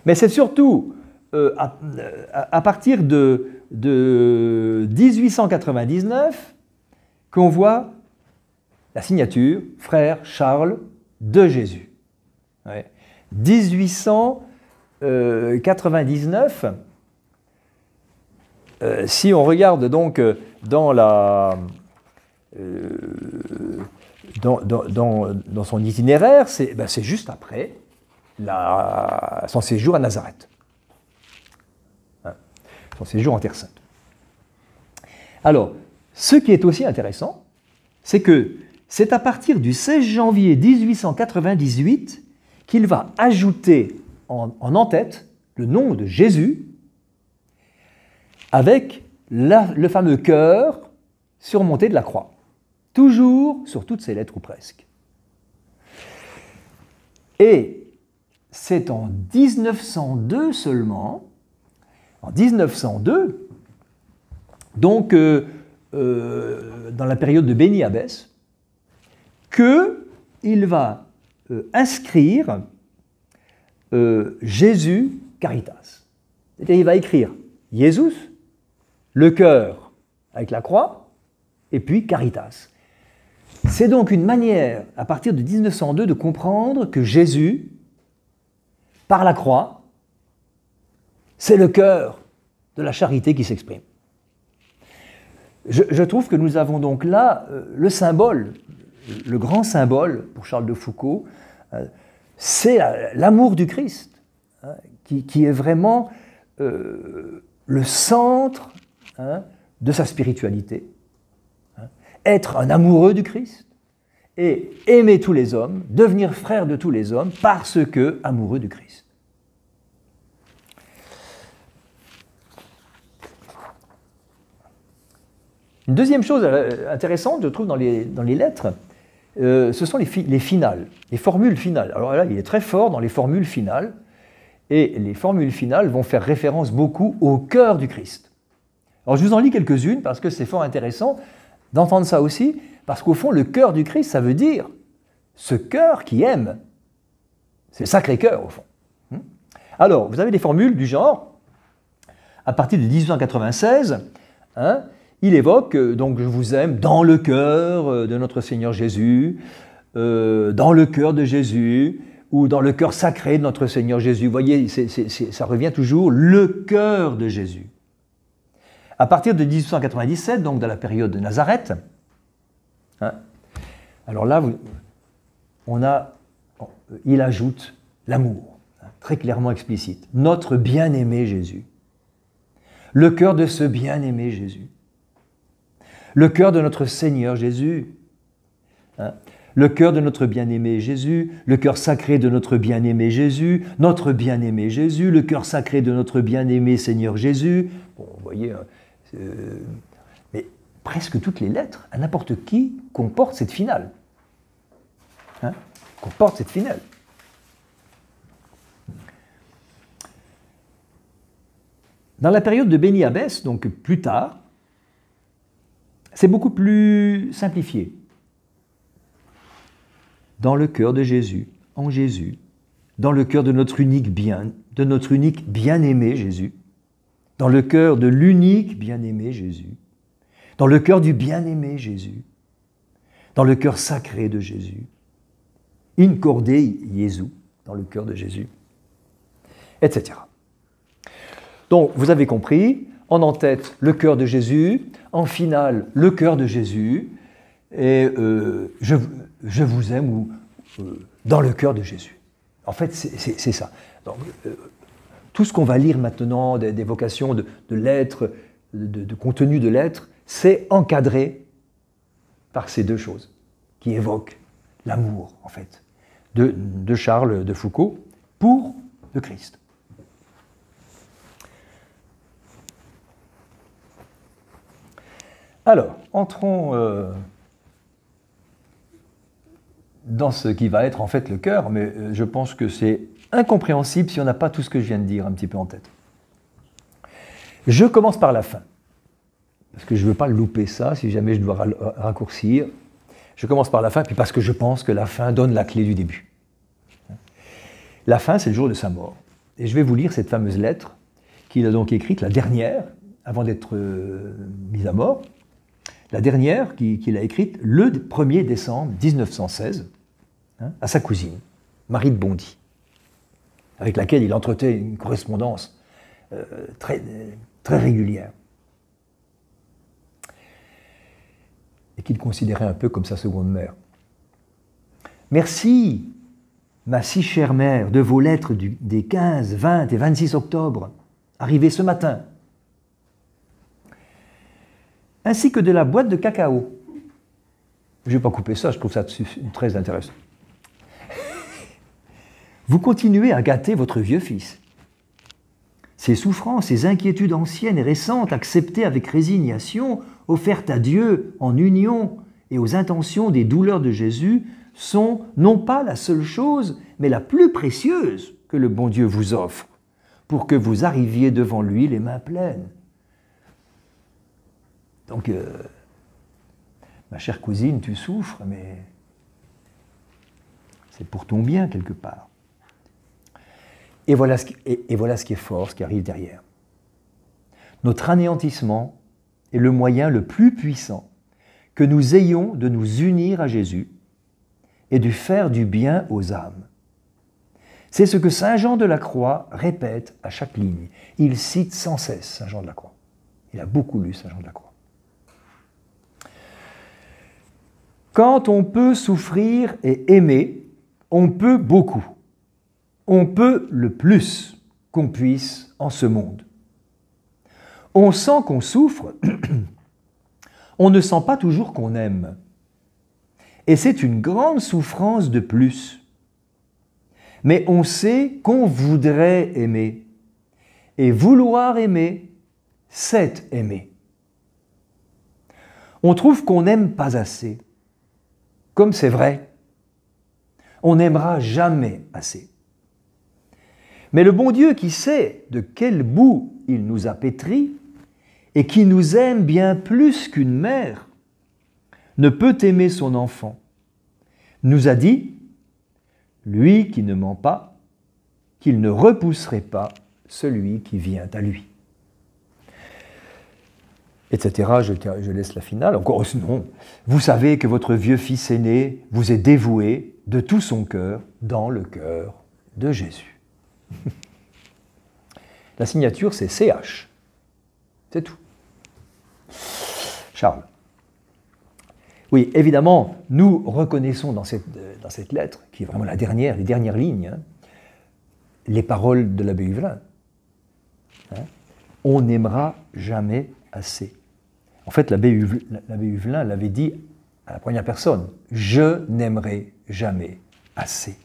Mais c'est surtout euh, euh, à, partir de, 1899 qu'on voit la signature Frère Charles de Jésus. 1899, euh, si on regarde donc dans, la, dans, son itinéraire, c'est ben, juste après, son séjour à Nazareth, hein. son séjour en Terre Sainte. Alors, ce qui est aussi intéressant, c'est que c'est à partir du 16 janvier 1898 qu'il va ajouter en, en tête le nom de Jésus avec le fameux cœur surmonté de la croix, toujours sur toutes ses lettres ou presque. Et c'est en 1902 seulement, en 1902, donc euh, euh, dans la période de Béni que qu'il va euh, inscrire Jésus Caritas. C'est-à-dire il va écrire Jésus, le cœur avec la croix, et puis Caritas. C'est donc une manière, à partir de 1902, de comprendre que Jésus, par la croix, c'est le cœur de la charité qui s'exprime. Je, trouve que nous avons donc là euh, le symbole, le grand symbole pour Charles de Foucault, euh, c'est l'amour du Christ, hein, qui, est vraiment euh, le centre hein, de sa spiritualité. Hein. Être un amoureux du Christ, et aimer tous les hommes, devenir frère de tous les hommes, parce que amoureux du Christ. Une deuxième chose euh, intéressante, je trouve, dans les, lettres, euh, ce sont les, les, finales, les formules finales. Alors là, il est très fort dans les formules finales, et les formules finales vont faire référence beaucoup au cœur du Christ. Alors je vous en lis quelques-unes parce que c'est fort intéressant d'entendre ça aussi, parce qu'au fond, le cœur du Christ, ça veut dire ce cœur qui aime. C'est le sacré cœur, au fond. Hmm Alors, vous avez des formules du genre, à partir de 1896, hein, il évoque euh, donc je vous aime dans le cœur euh, de notre Seigneur Jésus, euh, dans le cœur de Jésus ou dans le cœur sacré de notre Seigneur Jésus. Vous voyez, ça revient toujours le cœur de Jésus. À partir de 1897, donc dans la période de Nazareth, hein, alors là, on a, euh, il ajoute l'amour, hein, très clairement explicite. Notre bien-aimé Jésus. Le cœur de ce bien-aimé Jésus. Le cœur de notre Seigneur Jésus. Hein, le cœur de notre bien-aimé Jésus, le cœur sacré de notre bien-aimé Jésus, notre bien-aimé Jésus, le cœur sacré de notre bien-aimé Seigneur Jésus. Bon, vous voyez, euh, mais presque toutes les lettres, à n'importe qui, comporte cette finale. Hein, comporte cette finale. Dans la période de Béni Abbès, donc plus tard, c'est beaucoup plus simplifié. Dans le cœur de Jésus, en Jésus, dans le cœur de notre unique bien, de notre unique bien-aimé Jésus, dans le cœur de l'unique bien-aimé Jésus, dans le cœur du bien-aimé Jésus, dans le cœur sacré de Jésus. Incordei Jésus, dans le cœur de Jésus, etc. Donc, vous avez compris, en en-tête, le cœur de Jésus, en finale, le cœur de Jésus, et euh, je, je, vous aime ou euh, dans le cœur de Jésus. En fait, c'est ça. Donc, euh, tout ce qu'on va lire maintenant, des, vocations de, lettres, de, contenu de lettres, c'est encadré par ces deux choses qui évoquent l'amour, en fait, de, Charles de Foucault pour le Christ. Alors, entrons euh, dans ce qui va être en fait le cœur, mais euh, je pense que c'est incompréhensible si on n'a pas tout ce que je viens de dire un petit peu en tête. Je commence par la fin, parce que je ne veux pas louper ça si jamais je dois raccourcir. Je commence par la fin, puis parce que je pense que la fin donne la clé du début. La fin, c'est le jour de sa mort. Et je vais vous lire cette fameuse lettre qu'il a donc écrite, la dernière, avant d'être euh, mise à mort. La dernière qu'il a écrite le 1er décembre 1916 hein, à sa cousine, Marie de Bondy avec laquelle il entretenait une correspondance euh, très, très régulière. Et qu'il considérait un peu comme sa seconde mère. Merci, ma si chère mère, de vos lettres du, des 15, 20 et 26 octobre, arrivées ce matin, ainsi que de la boîte de cacao. Je ne vais pas couper ça, je trouve ça très intéressant vous continuez à gâter votre vieux fils. Ces souffrances, ces inquiétudes anciennes et récentes, acceptées avec résignation, offertes à Dieu en union et aux intentions des douleurs de Jésus, sont non pas la seule chose, mais la plus précieuse que le bon Dieu vous offre, pour que vous arriviez devant lui les mains pleines. Donc, euh, ma chère cousine, tu souffres, mais c'est pour ton bien quelque part. Et voilà, ce qui, est fort, ce qui arrive derrière. Notre anéantissement est le moyen le plus puissant que nous ayons de nous unir à Jésus et de faire du bien aux âmes. C'est ce que Saint Jean de la Croix répète à chaque ligne. Il cite sans cesse Saint Jean de la Croix. Il a beaucoup lu Saint Jean de la Croix. Quand on peut souffrir et aimer, on peut beaucoup on peut le plus qu'on puisse en ce monde. On sent qu'on souffre, on ne sent pas toujours qu'on aime. Et c'est une grande souffrance de plus. Mais on sait qu'on voudrait aimer. Et vouloir aimer, c'est aimer. On trouve qu'on n'aime pas assez. Comme c'est vrai, on n'aimera jamais assez. Mais le bon Dieu qui sait de quel bout il nous a pétris et qui nous aime bien plus qu'une mère, ne peut aimer son enfant, nous a dit, lui qui ne ment pas, qu'il ne repousserait pas celui qui vient à lui. Etc. Je, laisse la finale. Encore euh, nom. Vous savez que votre vieux fils aîné vous est dévoué de tout son cœur dans le cœur de Jésus. La signature, c'est CH. C'est tout. Charles. Oui, évidemment, nous reconnaissons dans cette, lettre, qui est vraiment la dernière, les dernières lignes, hein, les paroles de l'abbé Huvelin. Hein, On n'aimera jamais assez. En fait, l'abbé Huvelin l'avait dit à la première personne, je n'aimerai jamais assez.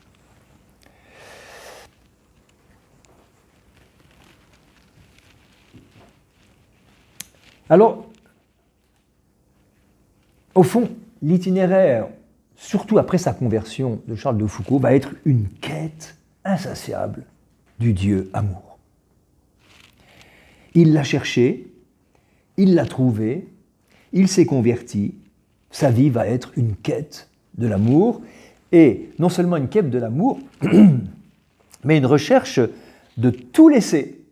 Alors, au fond, l'itinéraire, surtout après sa conversion de Charles de Foucault, va être une quête insatiable du Dieu amour. Il l'a cherché, il l'a trouvé, il s'est converti, sa vie va être une quête de l'amour, et non seulement une quête de l'amour, mais une recherche de tout laisser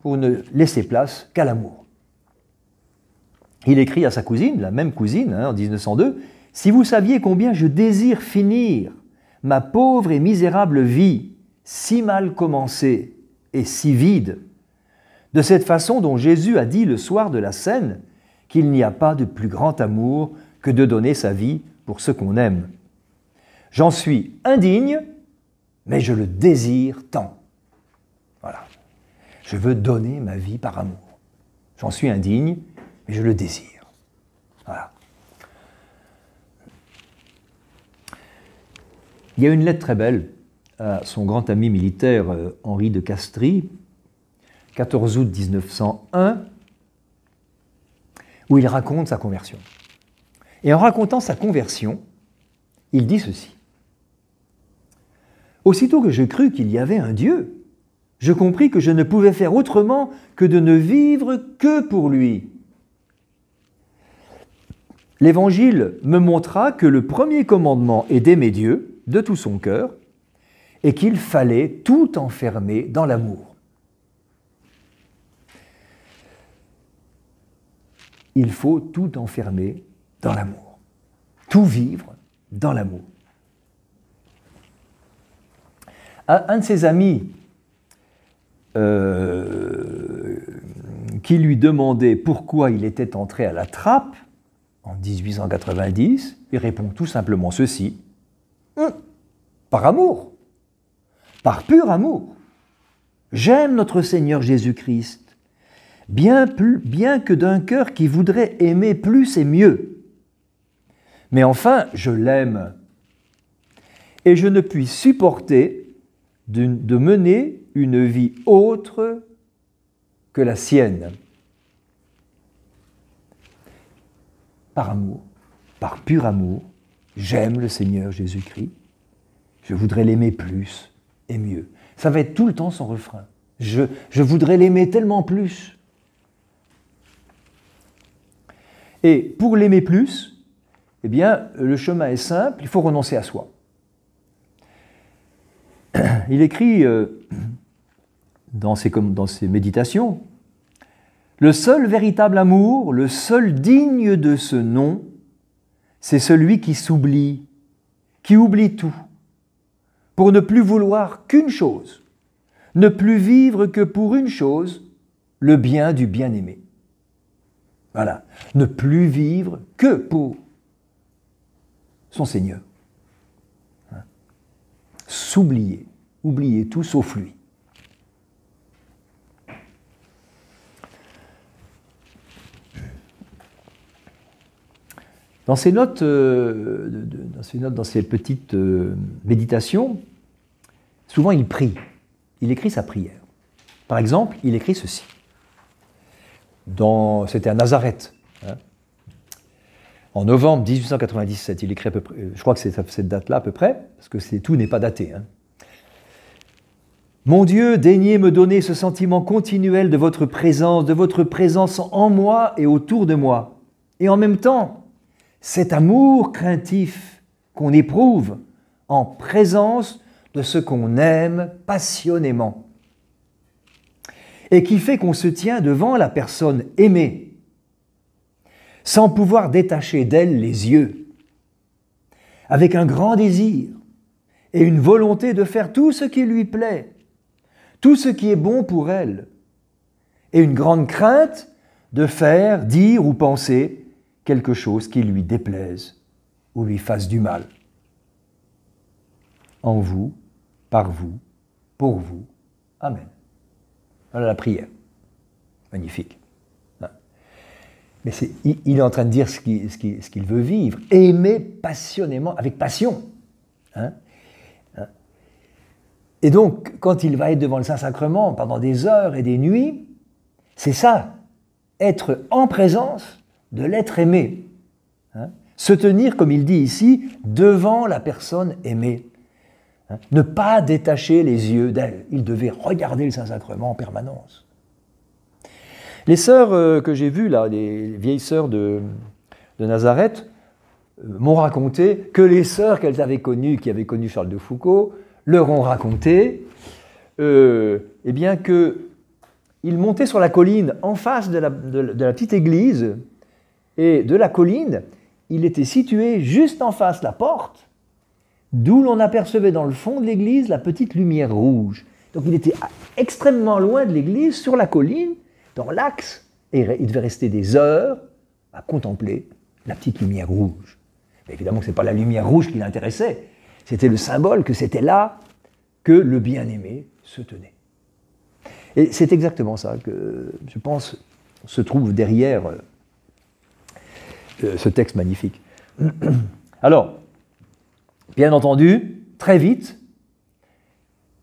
pour ne laisser place qu'à l'amour il écrit à sa cousine, la même cousine, hein, en 1902, Si vous saviez combien je désire finir ma pauvre et misérable vie, si mal commencée et si vide, de cette façon dont Jésus a dit le soir de la scène qu'il n'y a pas de plus grand amour que de donner sa vie pour ce qu'on aime. J'en suis indigne, mais je le désire tant. Voilà. Je veux donner ma vie par amour. J'en suis indigne, je le désire. Voilà. Il y a une lettre très belle à son grand ami militaire euh, Henri de Castries, 14 août 1901, où il raconte sa conversion. Et en racontant sa conversion, il dit ceci. Aussitôt que je crus qu'il y avait un Dieu, je compris que je ne pouvais faire autrement que de ne vivre que pour lui l'Évangile me montra que le premier commandement est d'aimer Dieu de tout son cœur et qu'il fallait tout enfermer dans l'amour. Il faut tout enfermer dans l'amour, tout vivre dans l'amour. Un de ses amis euh, qui lui demandait pourquoi il était entré à la trappe, en 1890, il répond tout simplement ceci. Hum, par amour, par pur amour. J'aime notre Seigneur Jésus-Christ, bien, plus, bien que d'un cœur qui voudrait aimer plus et mieux. Mais enfin, je l'aime. Et je ne puis supporter de mener une vie autre que la sienne. par amour, par pur amour, j'aime le Seigneur Jésus-Christ, je voudrais l'aimer plus et mieux. Ça va être tout le temps son refrain. Je, voudrais l'aimer tellement plus. Et pour l'aimer plus, eh bien, le chemin est simple, il faut renoncer à soi. Il écrit euh, dans ses méditations, le seul véritable amour, le seul digne de ce nom, c'est celui qui s'oublie, qui oublie tout, pour ne plus vouloir qu'une chose, ne plus vivre que pour une chose, le bien du bien-aimé. Voilà, ne plus vivre que pour son Seigneur. Hein. S'oublier, oublier tout sauf lui. Dans ses euh, notes, dans, ces petites euh, méditations, souvent il prie. Il écrit sa prière. Par exemple, il écrit ceci. C'était à Nazareth. Hein. En novembre 1897, il écrit à peu près, euh, je crois que c'est cette date-là à peu près, parce que tout n'est pas daté. Hein. Mon Dieu, daignez me donner ce sentiment continuel de votre présence, de votre présence en moi et autour de moi. Et en même temps, cet amour craintif qu'on éprouve en présence de ce qu'on aime passionnément, et qui fait qu'on se tient devant la personne aimée, sans pouvoir détacher d'elle les yeux, avec un grand désir et une volonté de faire tout ce qui lui plaît, tout ce qui est bon pour elle, et une grande crainte de faire, dire ou penser quelque chose qui lui déplaise ou lui fasse du mal. En vous, par vous, pour vous. Amen. Voilà la prière. Magnifique. Hein. Mais il, est en train de dire ce qu'il veut vivre. Aimer passionnément, avec passion. Hein. Hein. et donc, quand il va être devant le Saint-Sacrement pendant des heures et des nuits, c'est ça, être en présence de l'être aimé. Hein, se tenir, comme il dit ici, devant la personne aimée. Hein, ne pas détacher les yeux d'elle. Il devait regarder le Saint-Sacrement en permanence. Les sœurs euh, que j'ai vues, là, les vieilles sœurs de, de Nazareth, euh, m'ont raconté que les sœurs qu'elles avaient connues, qui avaient connu Charles de Foucault, leur ont raconté euh, eh bien que il montaient sur la colline en face de la, de la petite église et de la colline, il était situé juste en face de la porte, d'où l'on apercevait dans le fond de l'église la petite lumière rouge. Donc il était extrêmement loin de l'église, sur la colline, dans l'axe, et il devait rester des heures à contempler la petite lumière rouge. Évidemment évidemment, ce n'est pas la lumière rouge qui l'intéressait, c'était le symbole que c'était là que le bien-aimé se tenait. Et c'est exactement ça que, je pense, se trouve derrière euh, ce texte magnifique. Alors, bien entendu, très vite,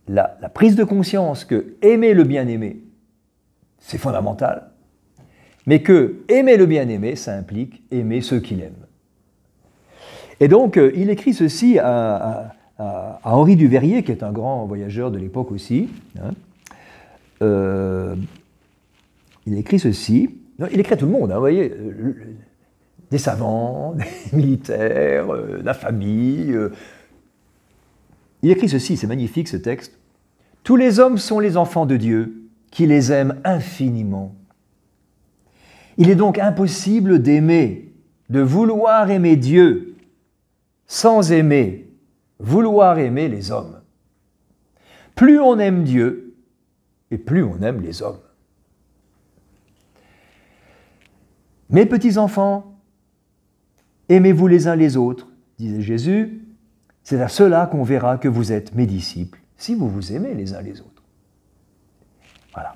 la, prise de conscience que aimer le bien-aimé, c'est fondamental, mais que aimer le bien-aimé, ça implique aimer ceux qu'il aime. Et donc, euh, il écrit ceci à, Henri Duverrier, qui est un grand voyageur de l'époque aussi. Hein. Euh, il écrit ceci. il écrit à tout le monde, hein, vous voyez des savants, des militaires, euh, la famille. Euh. Il écrit ceci, c'est magnifique ce texte. Tous les hommes sont les enfants de Dieu, qui les aime infiniment. Il est donc impossible d'aimer, de vouloir aimer Dieu, sans aimer, vouloir aimer les hommes. Plus on aime Dieu, et plus on aime les hommes. Mes petits-enfants, Aimez-vous les uns les autres, disait Jésus. C'est à cela qu'on verra que vous êtes mes disciples, si vous vous aimez les uns les autres. Voilà.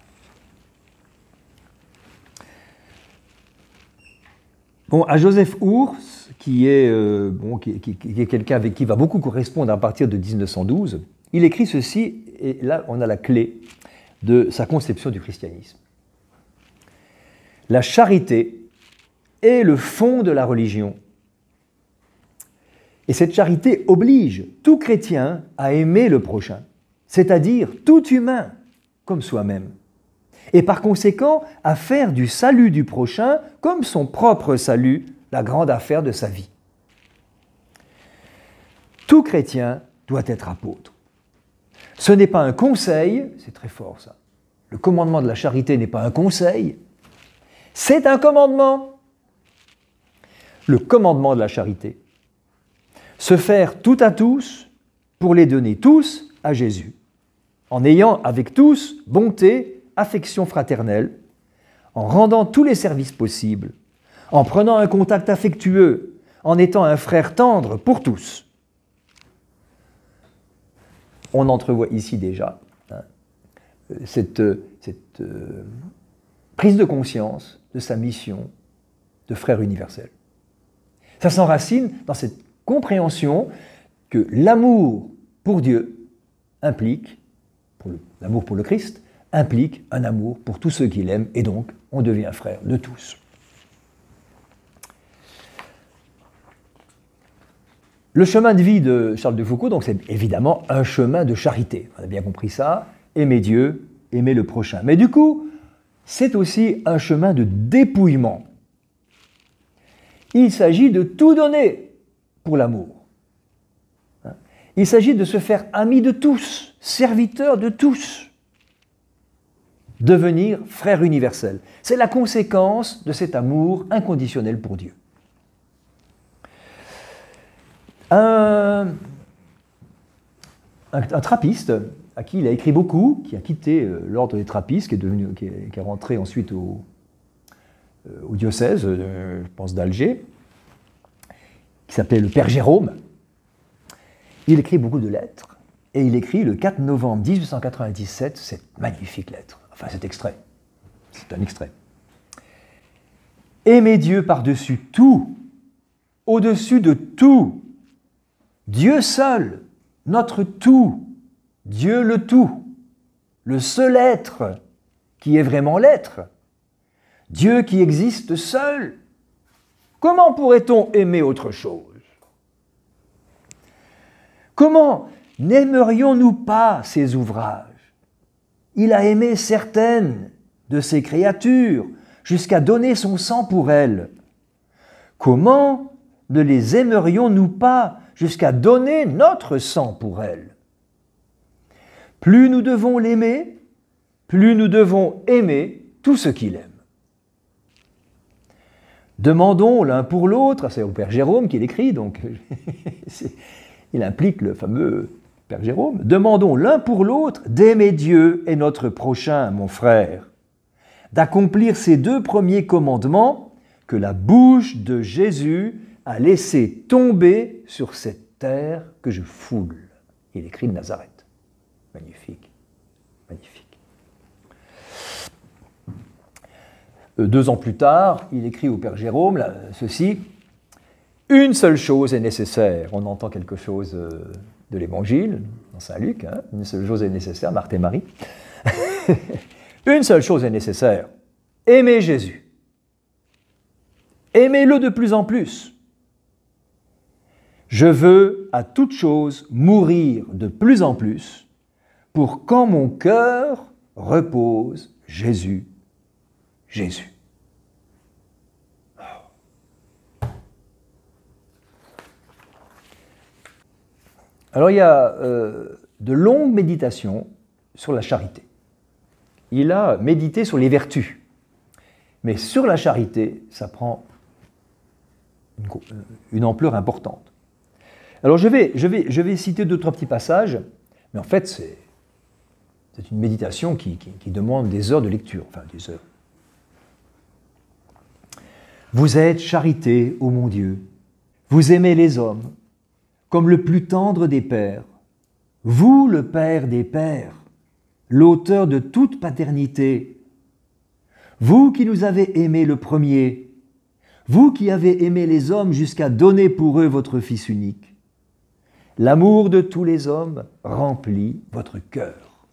Bon, à Joseph Ours, qui est, euh, bon, est quelqu'un avec qui va beaucoup correspondre à partir de 1912, il écrit ceci, et là on a la clé de sa conception du christianisme. La charité est le fond de la religion et cette charité oblige tout chrétien à aimer le prochain, c'est-à-dire tout humain comme soi-même, et par conséquent à faire du salut du prochain comme son propre salut la grande affaire de sa vie. Tout chrétien doit être apôtre. Ce n'est pas un conseil, c'est très fort ça. Le commandement de la charité n'est pas un conseil, c'est un commandement. Le commandement de la charité, se faire tout à tous pour les donner tous à Jésus, en ayant avec tous bonté, affection fraternelle, en rendant tous les services possibles, en prenant un contact affectueux, en étant un frère tendre pour tous. On entrevoit ici déjà hein, cette, euh, euh, prise de conscience de sa mission de frère universel. Ça s'enracine dans cette compréhension que l'amour pour Dieu implique, l'amour pour le Christ, implique un amour pour tous ceux qu'il aime, et donc on devient frère de tous. Le chemin de vie de Charles de Foucault, donc c'est évidemment un chemin de charité. On a bien compris ça. Aimer Dieu, aimer le prochain. Mais du coup, c'est aussi un chemin de dépouillement. Il s'agit de tout donner pour l'amour. Hein. Il s'agit de se faire ami de tous, serviteur de tous, devenir frère universel. C'est la conséquence de cet amour inconditionnel pour Dieu. Un, trappiste à qui il a écrit beaucoup, qui a quitté euh, l'ordre des trappistes, qui est, devenu, rentré ensuite au, euh, au diocèse, euh, je pense d'Alger, qui s'appelait le Père Jérôme. Il écrit beaucoup de lettres, et il écrit le 4 novembre 1897 cette magnifique lettre, enfin cet extrait. C'est un extrait. Aimez Dieu par-dessus tout, au-dessus de tout, Dieu seul, notre tout, Dieu le tout, le seul être qui est vraiment l'être, Dieu qui existe seul, Comment pourrait-on aimer autre chose Comment n'aimerions-nous pas ses ouvrages Il a aimé certaines de ses créatures jusqu'à donner son sang pour elles. Comment ne les aimerions-nous pas jusqu'à donner notre sang pour elles Plus nous devons l'aimer, plus nous devons aimer tout ce qu'il aime. Demandons l'un pour l'autre, c'est au Père Jérôme qui l'écrit, donc il implique le fameux Père Jérôme. Demandons l'un pour l'autre d'aimer Dieu et notre prochain, mon frère, d'accomplir ces deux premiers commandements que la bouche de Jésus a laissé tomber sur cette terre que je foule. Il écrit de Nazareth. Magnifique, magnifique. Euh, deux ans plus tard, il écrit au Père Jérôme ceci Une seule chose est nécessaire. On entend quelque chose euh, de l'Évangile, dans Saint Luc hein. Une seule chose est nécessaire, Marthe et Marie. Une seule chose est nécessaire aimer Jésus. Aimez-le de plus en plus. Je veux à toute chose mourir de plus en plus pour qu'en mon cœur repose Jésus, Jésus. Alors il y a euh, de longues méditations sur la charité. Il a médité sur les vertus. Mais sur la charité, ça prend une, euh, ampleur importante. Alors je vais, je, vais, je vais citer deux, trois petits passages, mais en fait c'est, une méditation qui, demande des heures de lecture, enfin des heures. Vous êtes charité, ô mon Dieu. Vous aimez les hommes comme le plus tendre des pères. Vous, le Père des Pères, l'auteur de toute paternité, vous qui nous avez aimés le premier, vous qui avez aimé les hommes jusqu'à donner pour eux votre Fils unique, l'amour de tous les hommes remplit votre cœur.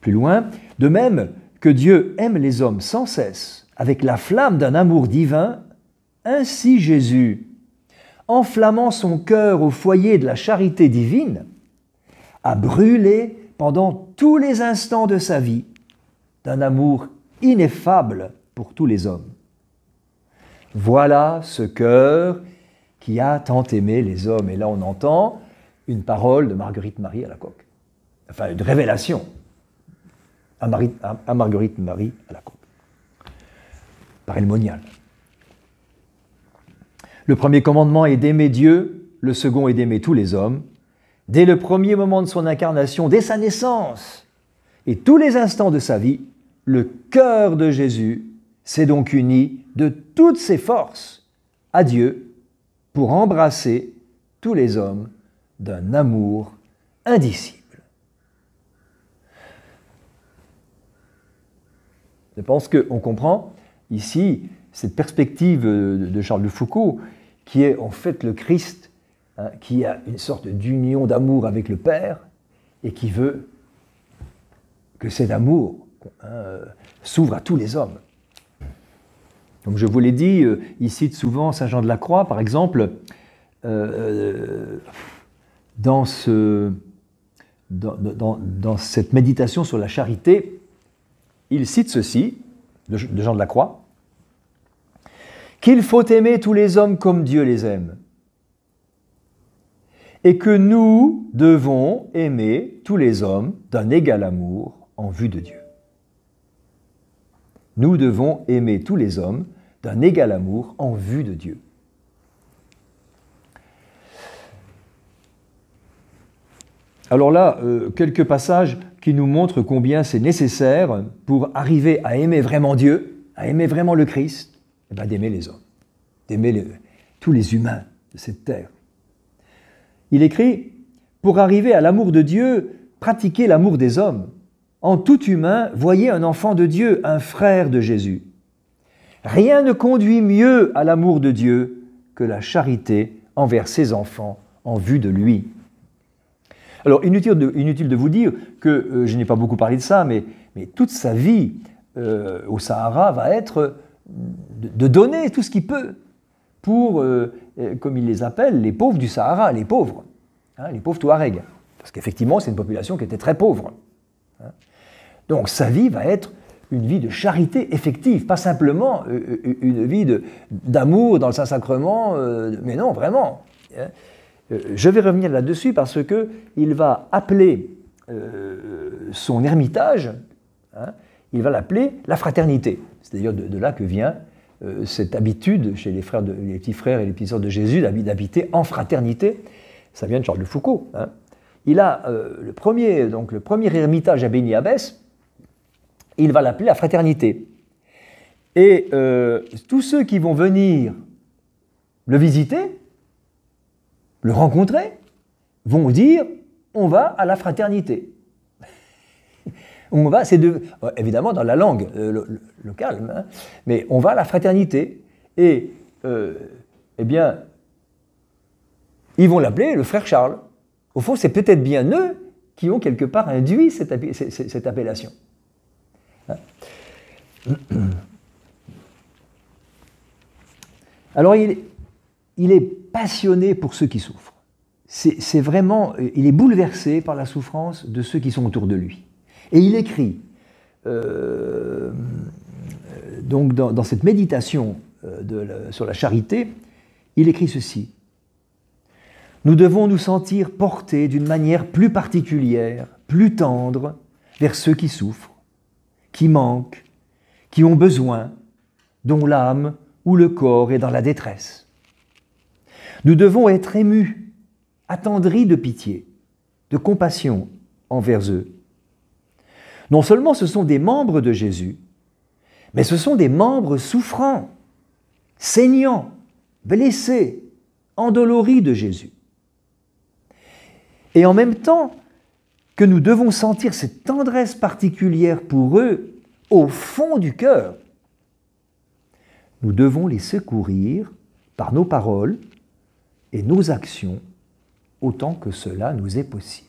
Plus loin, de même que Dieu aime les hommes sans cesse, avec la flamme d'un amour divin, ainsi Jésus, enflammant son cœur au foyer de la charité divine, a brûlé pendant tous les instants de sa vie d'un amour ineffable pour tous les hommes. Voilà ce cœur qui a tant aimé les hommes. Et là, on entend une parole de Marguerite Marie à la coque. Enfin, une révélation à, Marguerite Marie à la coque. Par le premier commandement est d'aimer Dieu, le second est d'aimer tous les hommes. Dès le premier moment de son incarnation, dès sa naissance et tous les instants de sa vie, le cœur de Jésus s'est donc uni de toutes ses forces à Dieu pour embrasser tous les hommes d'un amour indicible. Je pense qu'on comprend ici cette perspective de Charles de Foucault qui est en fait le Christ, hein, qui a une sorte d'union d'amour avec le Père et qui veut que cet amour hein, euh, s'ouvre à tous les hommes. Comme je vous l'ai dit, euh, il cite souvent Saint Jean de la Croix, par exemple, euh, dans, cette méditation sur la charité, il cite ceci de Jean de la Croix qu'il faut aimer tous les hommes comme Dieu les aime. Et que nous devons aimer tous les hommes d'un égal amour en vue de Dieu. Nous devons aimer tous les hommes d'un égal amour en vue de Dieu. Alors là, euh, quelques passages qui nous montrent combien c'est nécessaire pour arriver à aimer vraiment Dieu, à aimer vraiment le Christ, eh ben, d'aimer les hommes, d'aimer tous les humains de cette terre. Il écrit Pour arriver à l'amour de Dieu, pratiquez l'amour des hommes. En tout humain, voyez un enfant de Dieu, un frère de Jésus. Rien ne conduit mieux à l'amour de Dieu que la charité envers ses enfants en vue de lui. Alors inutile de, inutile de vous dire que euh, je n'ai pas beaucoup parlé de ça, mais, mais toute sa vie euh, au Sahara va être de, donner tout ce qu'il peut pour, euh, euh, comme il les appelle, les pauvres du Sahara, les pauvres, hein, les pauvres Touareg. Parce qu'effectivement, c'est une population qui était très pauvre. Hein. Donc sa vie va être une vie de charité effective, pas simplement euh, une vie d'amour dans le Saint-Sacrement, mais non, vraiment. Hein. Je vais revenir là-dessus parce que il va appeler son ermitage, il va l'appeler la fraternité. C'est d'ailleurs de, là que vient euh, cette habitude chez les, frères les petits frères et les petites sœurs de Jésus d'habiter en fraternité. Ça vient de Charles de Foucault. Hein. Il a euh, le premier, donc le premier ermitage à Béni-Abbès, il va l'appeler la fraternité. Et euh, tous ceux qui vont venir le visiter, le rencontrer, vont dire on va à la fraternité. on va, c'est de, euh, évidemment dans la langue euh, le, calme, hein, mais on va à la fraternité et, euh, eh bien, ils vont l'appeler le frère Charles. Au fond, c'est peut-être bien eux qui ont quelque part induit cette, appellation. Hein. Alors, il, il est passionné pour ceux qui souffrent. C'est vraiment, il est bouleversé par la souffrance de ceux qui sont autour de lui. Et il écrit, euh, donc dans, cette méditation euh, sur la charité, il écrit ceci. Nous devons nous sentir portés d'une manière plus particulière, plus tendre, vers ceux qui souffrent, qui manquent, qui ont besoin, dont l'âme ou le corps est dans la détresse. Nous devons être émus, attendris de pitié, de compassion envers eux non seulement ce sont des membres de Jésus, mais ce sont des membres souffrants, saignants, blessés, endoloris de Jésus. Et en même temps que nous devons sentir cette tendresse particulière pour eux au fond du cœur, nous devons les secourir par nos paroles et nos actions autant que cela nous est possible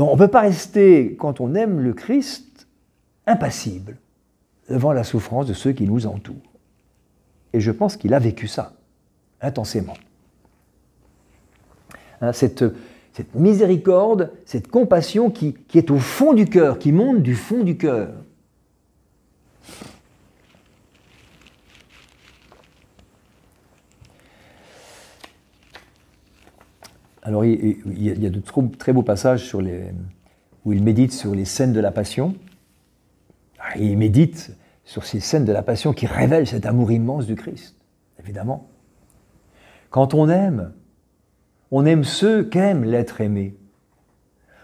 on ne peut pas rester, quand on aime le Christ, impassible devant la souffrance de ceux qui nous entourent. Et je pense qu'il a vécu ça intensément. Hein, cette, miséricorde, cette compassion qui est au fond du cœur, qui monte du fond du cœur. Alors, il, y a de très beaux passages où il médite sur les scènes de la passion. Ah, il médite sur ces scènes de la passion qui révèlent cet amour immense du Christ, évidemment. Quand on aime, on aime ceux qu'aime l'être aimé.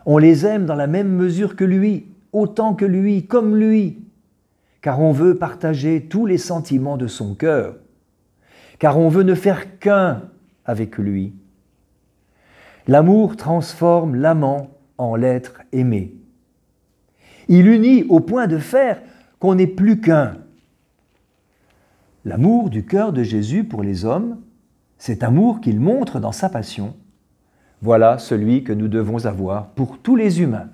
On les aime dans la même mesure que lui, autant que lui, comme lui, car on veut partager tous les sentiments de son cœur, car on veut ne faire qu'un avec lui. L'amour transforme l'amant en l'être aimé. Il unit au point de faire qu'on n'est plus qu'un. L'amour du cœur de Jésus pour les hommes, cet amour qu'il montre dans sa passion, voilà celui que nous devons avoir pour tous les humains.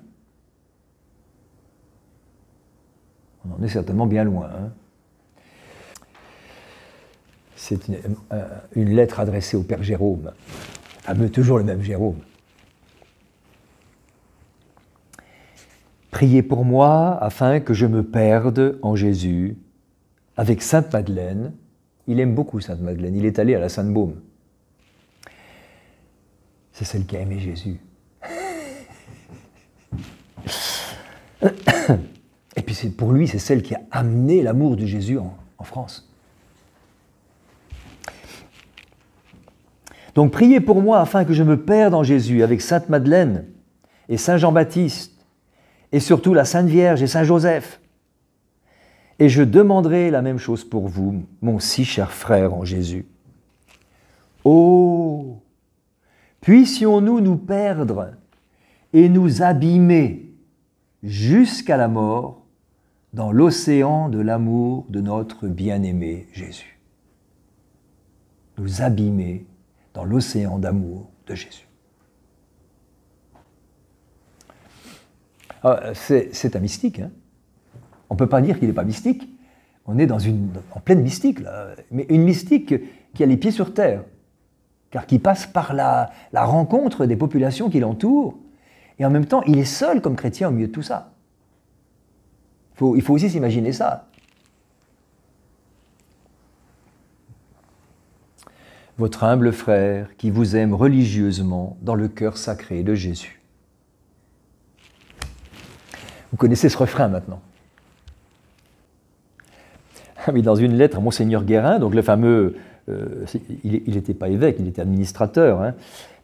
On en est certainement bien loin. Hein. C'est euh, une lettre adressée au Père Jérôme fameux, ah, toujours le même Jérôme. Priez pour moi afin que je me perde en Jésus. Avec Sainte Madeleine, il aime beaucoup Sainte Madeleine, il est allé à la Sainte Baume. C'est celle qui a aimé Jésus. Et puis pour lui, c'est celle qui a amené l'amour de Jésus en France. Donc priez pour moi afin que je me perde en Jésus avec Sainte Madeleine et Saint Jean-Baptiste et surtout la Sainte Vierge et Saint Joseph. Et je demanderai la même chose pour vous, mon si cher frère en Jésus. Oh, puissions-nous nous perdre et nous abîmer jusqu'à la mort dans l'océan de l'amour de notre bien-aimé Jésus. Nous abîmer dans l'océan d'amour de Jésus. Ah, c'est un mystique. Hein. On ne peut pas dire qu'il n'est pas mystique. On est dans une, en pleine mystique, mais une mystique qui a les pieds sur terre, car qui passe par la, la rencontre des populations qui l'entourent, et en même temps, il est seul comme chrétien au milieu de tout ça. Faut, il faut aussi s'imaginer ça. votre humble frère qui vous aime religieusement dans le cœur sacré de Jésus. Vous connaissez ce refrain maintenant. Mais ah dans une lettre à Monseigneur Guérin, donc le fameux. Euh, il n'était pas évêque, il était administrateur, hein,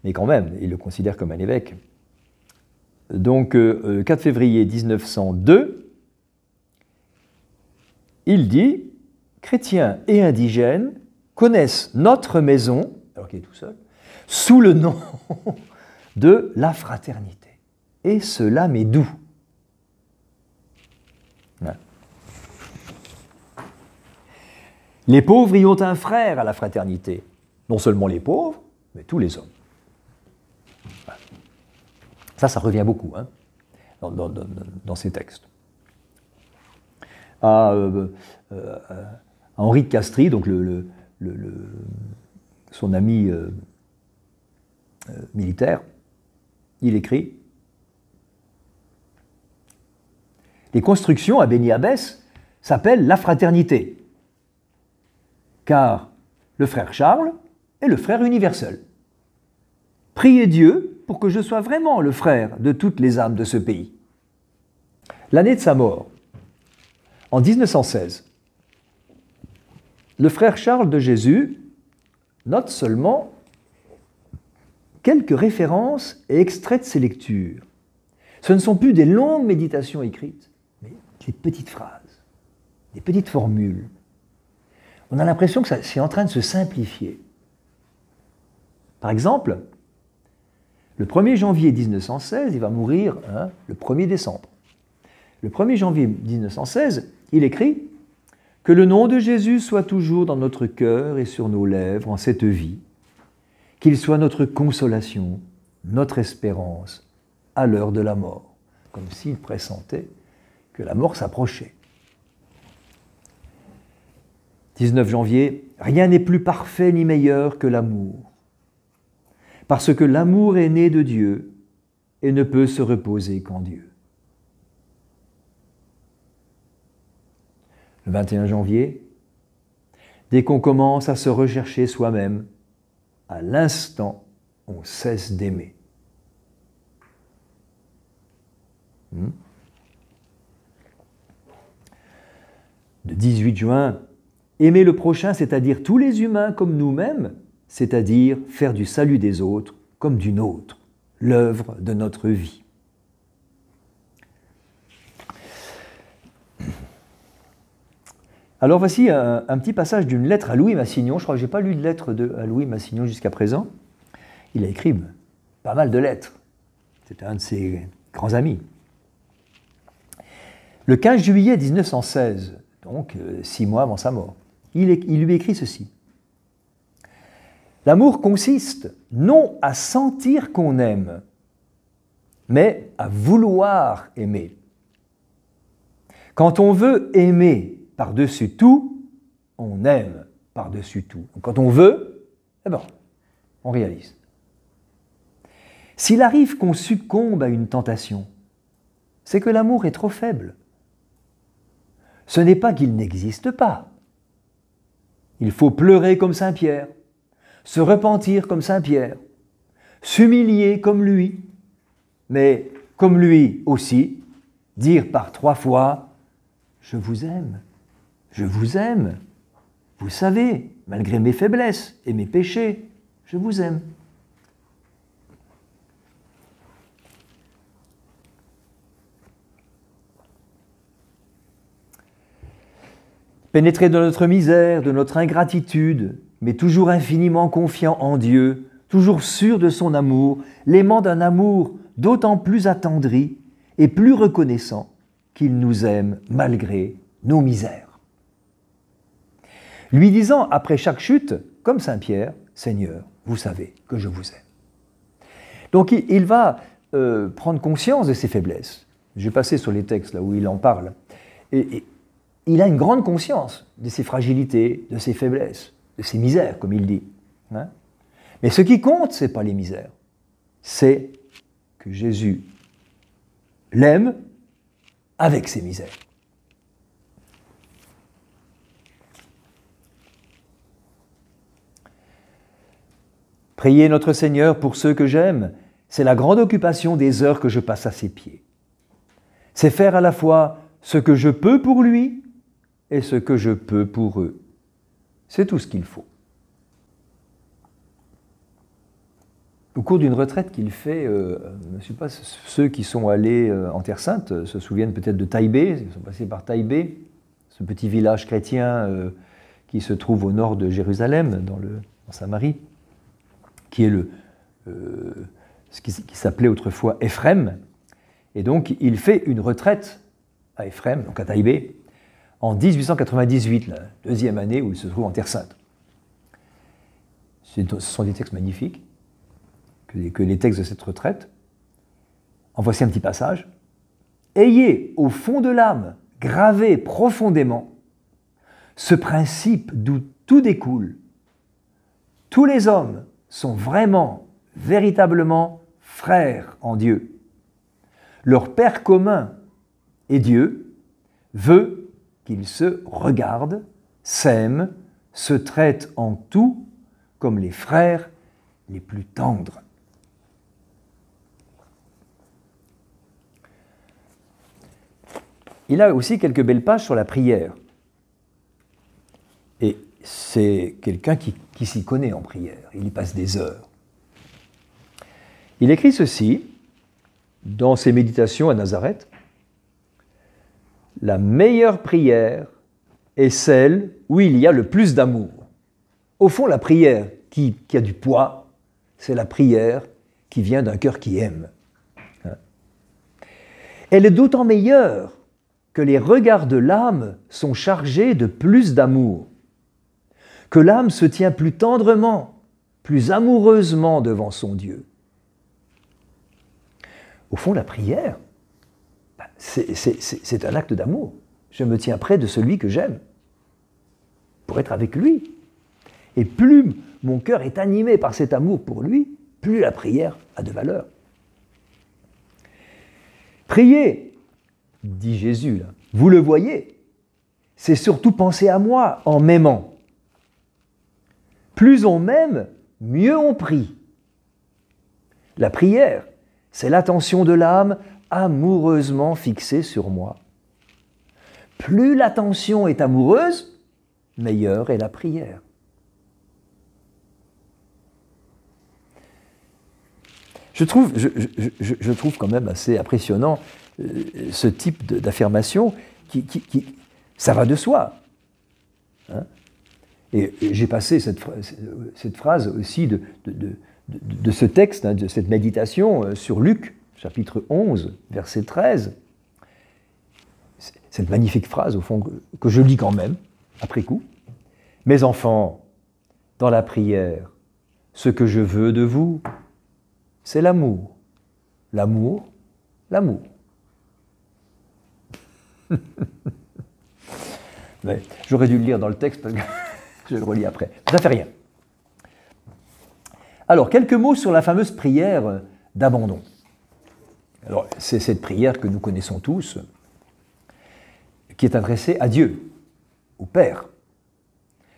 mais quand même, il le considère comme un évêque. Donc, 4 euh, euh, février 1902, il dit Chrétiens et indigène connaissent notre maison, alors qu'il est tout seul, sous le nom de la fraternité. Et cela m'est doux. Les pauvres y ont un frère à la fraternité, non seulement les pauvres, mais tous les hommes. Ça, ça revient beaucoup hein, dans, ces textes. À, ah, euh, euh, euh, Henri de Castries, donc le son ami euh, euh, militaire, il écrit Les constructions à Béni Abbès s'appellent la fraternité, car le frère Charles est le frère universel. Priez Dieu pour que je sois vraiment le frère de toutes les âmes de ce pays. L'année de sa mort, en 1916, le frère Charles de Jésus note seulement quelques références et extraits de ses lectures. Ce ne sont plus des longues méditations écrites, mais des petites phrases, des petites formules. On a l'impression que c'est en train de se simplifier. Par exemple, le 1er janvier 1916, il va mourir hein, le 1er décembre. Le 1er janvier 1916, il écrit que le nom de Jésus soit toujours dans notre cœur et sur nos lèvres en cette vie, qu'il soit notre consolation, notre espérance à l'heure de la mort, comme s'il pressentait que la mort s'approchait. 19 janvier, rien n'est plus parfait ni meilleur que l'amour, parce que l'amour est né de Dieu et ne peut se reposer qu'en Dieu. le 21 janvier, dès qu'on commence à se rechercher soi-même, à l'instant, on cesse d'aimer. Hmm. le 18 juin, aimer le prochain, c'est-à-dire tous les humains comme nous-mêmes, c'est-à-dire faire du salut des autres comme du nôtre, l'œuvre de notre vie. Alors voici euh, un, petit passage d'une lettre à Louis Massignon. Je crois que je n'ai pas lu de lettre de, à Louis Massignon jusqu'à présent. Il a écrit pas mal de lettres. C'était un de ses grands amis. Le 15 juillet 1916, donc euh, six mois avant sa mort, il, il lui écrit ceci. L'amour consiste non à sentir qu'on aime, mais à vouloir aimer. Quand on veut aimer, par-dessus tout, on aime par-dessus tout. quand on veut, d'abord, eh ben, on réalise. S'il arrive qu'on succombe à une tentation, c'est que l'amour est trop faible. Ce n'est pas qu'il n'existe pas. Il faut pleurer comme Saint Pierre, se repentir comme Saint Pierre, s'humilier comme lui, mais comme lui aussi, dire par trois fois ⁇ Je vous aime ⁇ je vous aime. Vous savez, malgré mes faiblesses et mes péchés, je vous aime. Pénétré de notre misère, de notre ingratitude, mais toujours infiniment confiant en Dieu, toujours sûr de son amour, l'aimant d'un amour d'autant plus attendri et plus reconnaissant qu'il nous aime malgré nos misères lui disant après chaque chute, comme Saint Pierre, Seigneur, vous savez que je vous aime. Donc il va euh, prendre conscience de ses faiblesses. Je vais passer sur les textes là où il en parle. Et, il a une grande conscience de ses fragilités, de ses faiblesses, de ses misères, comme il dit. Hein. Mais ce qui compte, ce n'est pas les misères, c'est que Jésus l'aime avec ses misères. Prier notre Seigneur pour ceux que j'aime, c'est la grande occupation des heures que je passe à ses pieds. C'est faire à la fois ce que je peux pour lui et ce que je peux pour eux. C'est tout ce qu'il faut. Au cours d'une retraite qu'il fait, euh, je ne sais pas, ceux qui sont allés euh, en Terre Sainte se souviennent peut-être de Taïbé, ils sont passés par Taïbé, ce petit village chrétien euh, qui se trouve au nord de Jérusalem, dans, le, dans Samarie qui est le, euh, ce qui, s'appelait autrefois Ephraim. Et donc, il fait une retraite à Ephraim, donc à Taïbé, en 1898, la deuxième année où il se trouve en Terre Sainte. Ce sont des textes magnifiques, que les textes de cette retraite. En voici un petit passage. Ayez au fond de l'âme, gravé profondément, ce principe d'où tout découle. Tous les hommes, sont vraiment, véritablement frères en Dieu. Leur Père commun et Dieu veut qu'ils se regardent, s'aiment, se traitent en tout comme les frères les plus tendres. Il a aussi quelques belles pages sur la prière c'est quelqu'un qui, s'y connaît en prière. Il y passe des heures. Il écrit ceci dans ses méditations à Nazareth. La meilleure prière est celle où il y a le plus d'amour. Au fond, la prière qui a du poids, c'est la prière qui vient d'un cœur qui aime. Hein. Elle est d'autant meilleure que les regards de l'âme sont chargés de plus d'amour que l'âme se tient plus tendrement, plus amoureusement devant son Dieu. Au fond, la prière, bah, c'est un acte d'amour. Je me tiens près de celui que j'aime pour être avec lui. Et plus mon cœur est animé par cet amour pour lui, plus la prière a de valeur. Prier, dit Jésus, vous le voyez, c'est surtout penser à moi en m'aimant. Plus on m'aime, mieux on prie. La prière, c'est l'attention de l'âme amoureusement fixée sur moi. Plus l'attention est amoureuse, meilleure est la prière. Je trouve, je, trouve quand même assez impressionnant euh, ce type d'affirmation qui, ça va de soi. Hein. Et j'ai passé cette, cette, phrase aussi de, de, ce texte, hein, de cette méditation euh, sur Luc, chapitre 11, verset 13. Cette magnifique phrase, au fond, que je lis quand même, après coup. Mes enfants, dans la prière, ce que je veux de vous, c'est l'amour. L'amour, l'amour. J'aurais dû le lire dans le texte je le relis après. Ça fait rien. Alors, quelques mots sur la fameuse prière d'abandon. Alors, c'est cette prière que nous connaissons tous, qui est adressée à Dieu, au Père.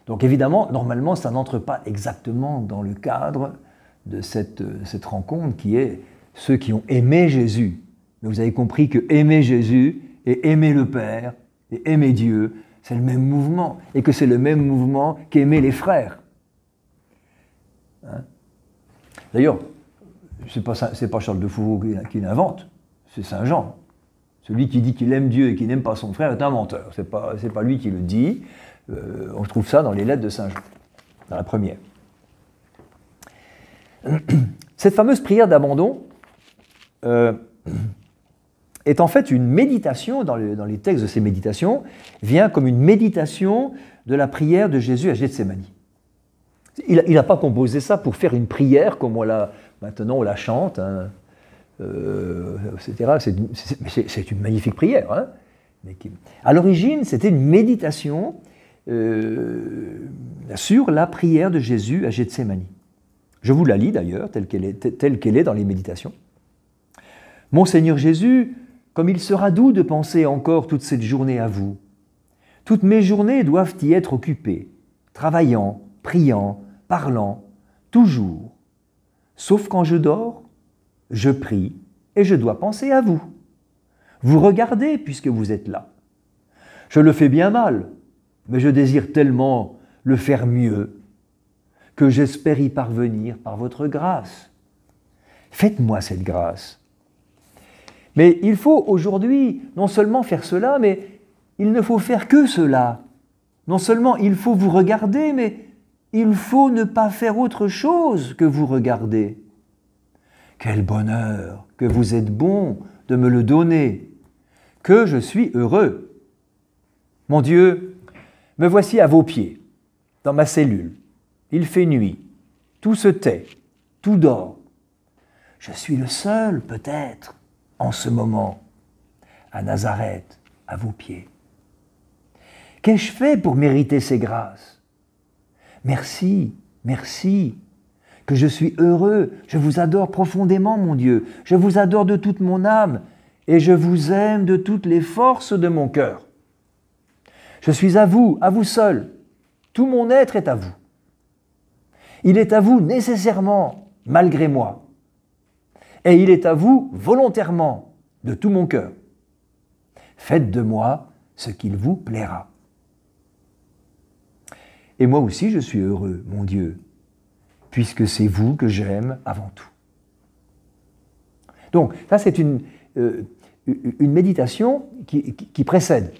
Donc évidemment, normalement, ça n'entre pas exactement dans le cadre de cette, cette rencontre qui est ceux qui ont aimé Jésus. Mais vous avez compris que aimer Jésus et aimer le Père et aimer Dieu, c'est le même mouvement, et que c'est le même mouvement qu'aimaient les frères. Hein D'ailleurs, ce n'est pas, Charles de Foucault qui, l'invente, c'est Saint Jean. Celui qui dit qu'il aime Dieu et qu'il n'aime pas son frère est un menteur. Ce n'est pas, lui qui le dit. Euh, on trouve ça dans les lettres de Saint Jean, dans la première. Cette fameuse prière d'abandon, euh, est en fait une méditation, dans, les textes de ces méditations, vient comme une méditation de la prière de Jésus à Gethsemane. Il n'a pas composé ça pour faire une prière comme on la, maintenant on la chante, hein, euh, etc. C'est une magnifique prière. Hein. à l'origine, c'était une méditation euh, sur la prière de Jésus à Gethsemane. Je vous la lis d'ailleurs, telle qu'elle est, est dans les méditations. Mon Seigneur Jésus, comme il sera doux de penser encore toute cette journée à vous. Toutes mes journées doivent y être occupées, travaillant, priant, parlant, toujours. Sauf quand je dors, je prie et je dois penser à vous. Vous regardez puisque vous êtes là. Je le fais bien mal, mais je désire tellement le faire mieux que j'espère y parvenir par votre grâce. Faites-moi cette grâce mais il faut aujourd'hui non seulement faire cela, mais il ne faut faire que cela. Non seulement il faut vous regarder, mais il faut ne pas faire autre chose que vous regarder. Quel bonheur que vous êtes bon de me le donner, que je suis heureux. Mon Dieu, me voici à vos pieds, dans ma cellule. Il fait nuit, tout se tait, tout dort. Je suis le seul, peut-être, en ce moment, à Nazareth, à vos pieds. Qu'ai-je fait pour mériter ces grâces Merci, merci, que je suis heureux, je vous adore profondément, mon Dieu, je vous adore de toute mon âme, et je vous aime de toutes les forces de mon cœur. Je suis à vous, à vous seul, tout mon être est à vous. Il est à vous nécessairement, malgré moi et il est à vous volontairement, de tout mon cœur. Faites de moi ce qu'il vous plaira. Et moi aussi je suis heureux, mon Dieu, puisque c'est vous que j'aime avant tout. Donc ça c'est une, euh, méditation qui, précède,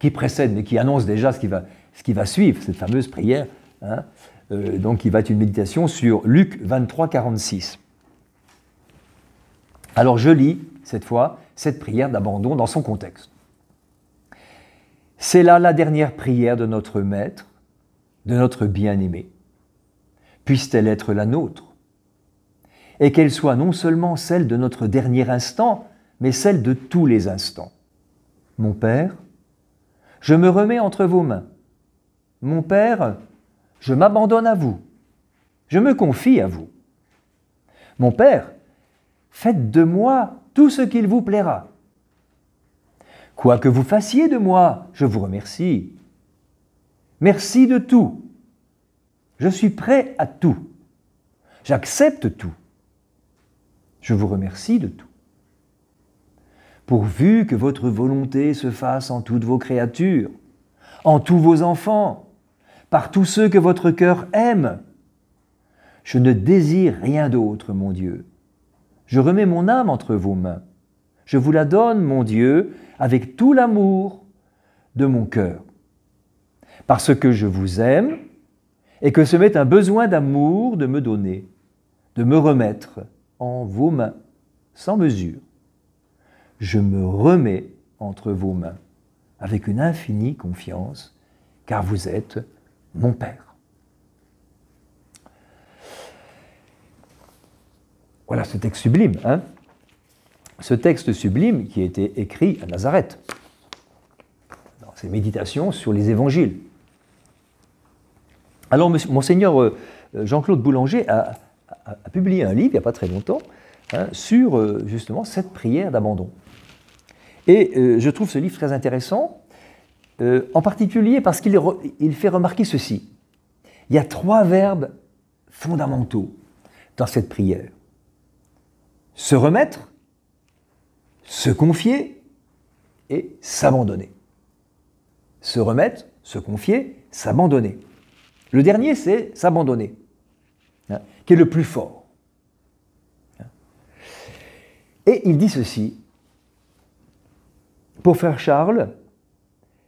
qui précède mais qui annonce déjà ce qui va, ce qui va suivre, cette fameuse prière. Hein. Euh, donc il va être une méditation sur Luc 23, 46. Alors je lis, cette fois, cette prière d'abandon dans son contexte. C'est là la dernière prière de notre Maître, de notre bien-aimé. Puisse-t-elle être la nôtre Et qu'elle soit non seulement celle de notre dernier instant, mais celle de tous les instants. Mon Père, je me remets entre vos mains. Mon Père, je m'abandonne à vous. Je me confie à vous. Mon Père, Faites de moi tout ce qu'il vous plaira. Quoi que vous fassiez de moi, je vous remercie. Merci de tout. Je suis prêt à tout. J'accepte tout. Je vous remercie de tout. Pourvu que votre volonté se fasse en toutes vos créatures, en tous vos enfants, par tous ceux que votre cœur aime. Je ne désire rien d'autre, mon Dieu, je remets mon âme entre vos mains. Je vous la donne, mon Dieu, avec tout l'amour de mon cœur. Parce que je vous aime et que ce met un besoin d'amour de me donner, de me remettre en vos mains, sans mesure. Je me remets entre vos mains avec une infinie confiance, car vous êtes mon Père. Voilà ce texte sublime. Hein. ce texte sublime qui a été écrit à Nazareth, dans ses méditations sur les évangiles. Alors, Monseigneur euh, Jean-Claude Boulanger a, publié un livre, il n'y a pas très longtemps, hein, sur euh, justement cette prière d'abandon. Et euh, je trouve ce livre très intéressant, en particulier parce qu'il fait remarquer ceci. Il y a trois verbes fondamentaux dans cette prière se remettre, se confier et s'abandonner. Se remettre, se confier, s'abandonner. Le dernier, c'est s'abandonner, hein, qui est le plus fort. Et il dit ceci, pour faire Charles,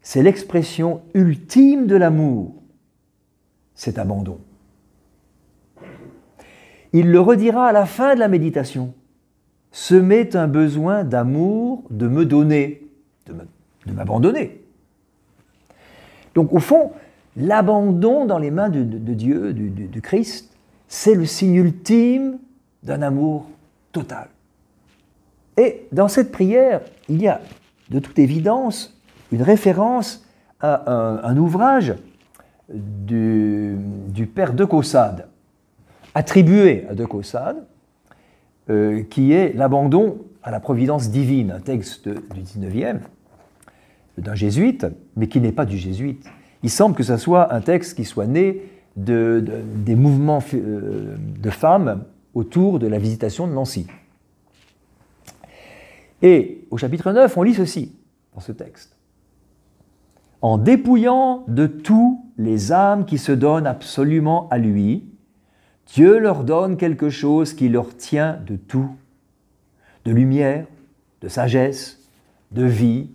c'est l'expression ultime de l'amour, cet abandon. Il le redira à la fin de la méditation se met un besoin d'amour de me donner, de m'abandonner. Donc au fond, l'abandon dans les mains de, Dieu, du, Christ, c'est le signe ultime d'un amour total. Et dans cette prière, il y a de toute évidence une référence à un, ouvrage du, du, père de Caussade, attribué à de Caussade, euh, qui est l'abandon à la providence divine, un texte du 19e, d'un jésuite, mais qui n'est pas du jésuite. Il semble que ce soit un texte qui soit né des mouvements euh, de femmes autour de la visitation de Nancy. Et au chapitre 9, on lit ceci dans ce texte. En dépouillant de tout les âmes qui se donnent absolument à lui, Dieu leur donne quelque chose qui leur tient de tout, de lumière, de sagesse, de vie,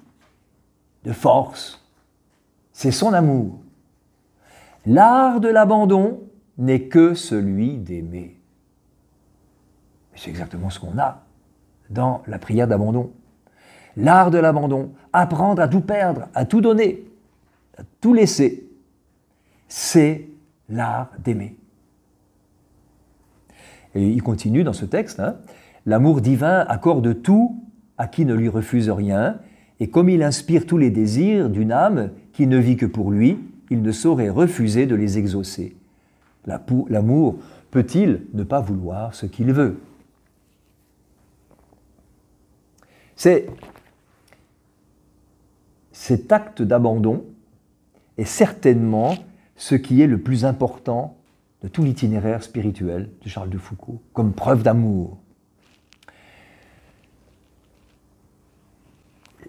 de force. C'est son amour. L'art de l'abandon n'est que celui d'aimer. C'est exactement ce qu'on a dans la prière d'abandon. L'art de l'abandon, apprendre à tout perdre, à tout donner, à tout laisser, c'est l'art d'aimer. Et il continue dans ce texte, hein. L'amour divin accorde tout à qui ne lui refuse rien, et comme il inspire tous les désirs d'une âme qui ne vit que pour lui, il ne saurait refuser de les exaucer. L'amour peut-il ne pas vouloir ce qu'il veut C'est cet acte d'abandon est certainement ce qui est le plus important de tout l'itinéraire spirituel de Charles de Foucault, comme preuve d'amour.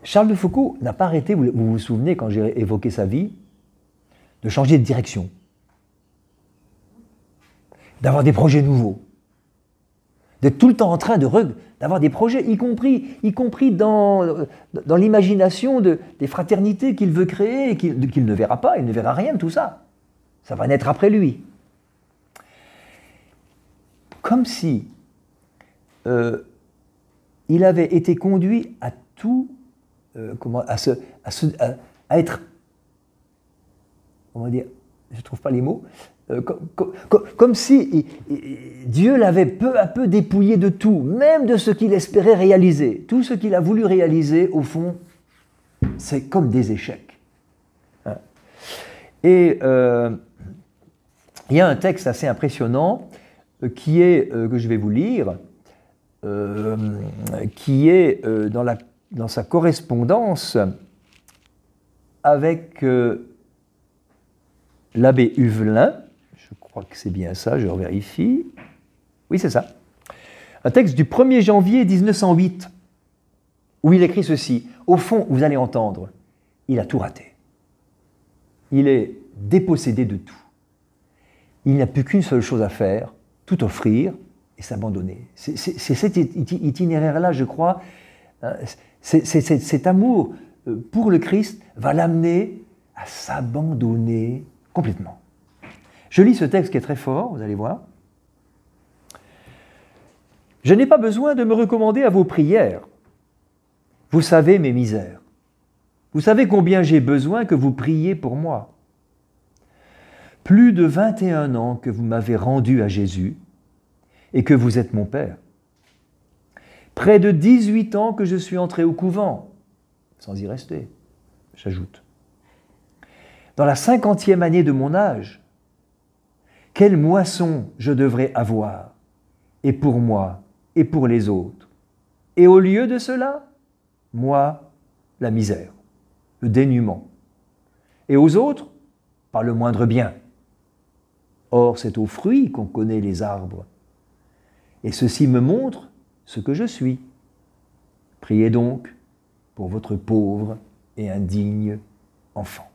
Charles de Foucault n'a pas arrêté, vous vous souvenez quand j'ai évoqué sa vie, de changer de direction, d'avoir des projets nouveaux, d'être tout le temps en train de d'avoir des projets, y compris, y compris dans, l'imagination de, des fraternités qu'il veut créer et qu'il ne verra pas, il ne verra rien de tout ça. Ça va naître après lui comme si euh, il avait été conduit à tout, euh, à, être, comment dire, je ne trouve pas les mots, euh, comme si Dieu l'avait peu à peu dépouillé de tout, même de ce qu'il espérait réaliser. Tout ce qu'il a voulu réaliser, au fond, c'est comme des échecs. Hein. Et il y a un texte assez impressionnant euh, qui est, euh, que je vais vous lire, euh, qui est dans, sa correspondance avec l'abbé Huvelin, je crois que c'est bien ça, je vérifie. Oui, c'est ça. Un texte du 1er janvier 1908, où il écrit ceci. Au fond, vous allez entendre, il a tout raté. Il est dépossédé de tout. Il n'a plus qu'une seule chose à faire, tout offrir et s'abandonner. C'est cet itinéraire-là, je crois, euh, c'est cet amour euh, pour le Christ va l'amener à s'abandonner complètement. Je lis ce texte qui est très fort, vous allez voir. Je n'ai pas besoin de me recommander à vos prières. Vous savez mes misères. Vous savez combien j'ai besoin que vous priez pour moi plus de 21 ans que vous m'avez rendu à Jésus et que vous êtes mon Père. Près de 18 ans que je suis entré au couvent, sans y rester, j'ajoute. Dans la cinquantième année de mon âge, quelle moisson je devrais avoir, et pour moi, et pour les autres. Et au lieu de cela, moi, la misère, le dénuement. Et aux autres, pas le moindre bien. Or, c'est aux fruits qu'on connaît les arbres. Et ceci me montre ce que je suis. Priez donc pour votre pauvre et indigne enfant.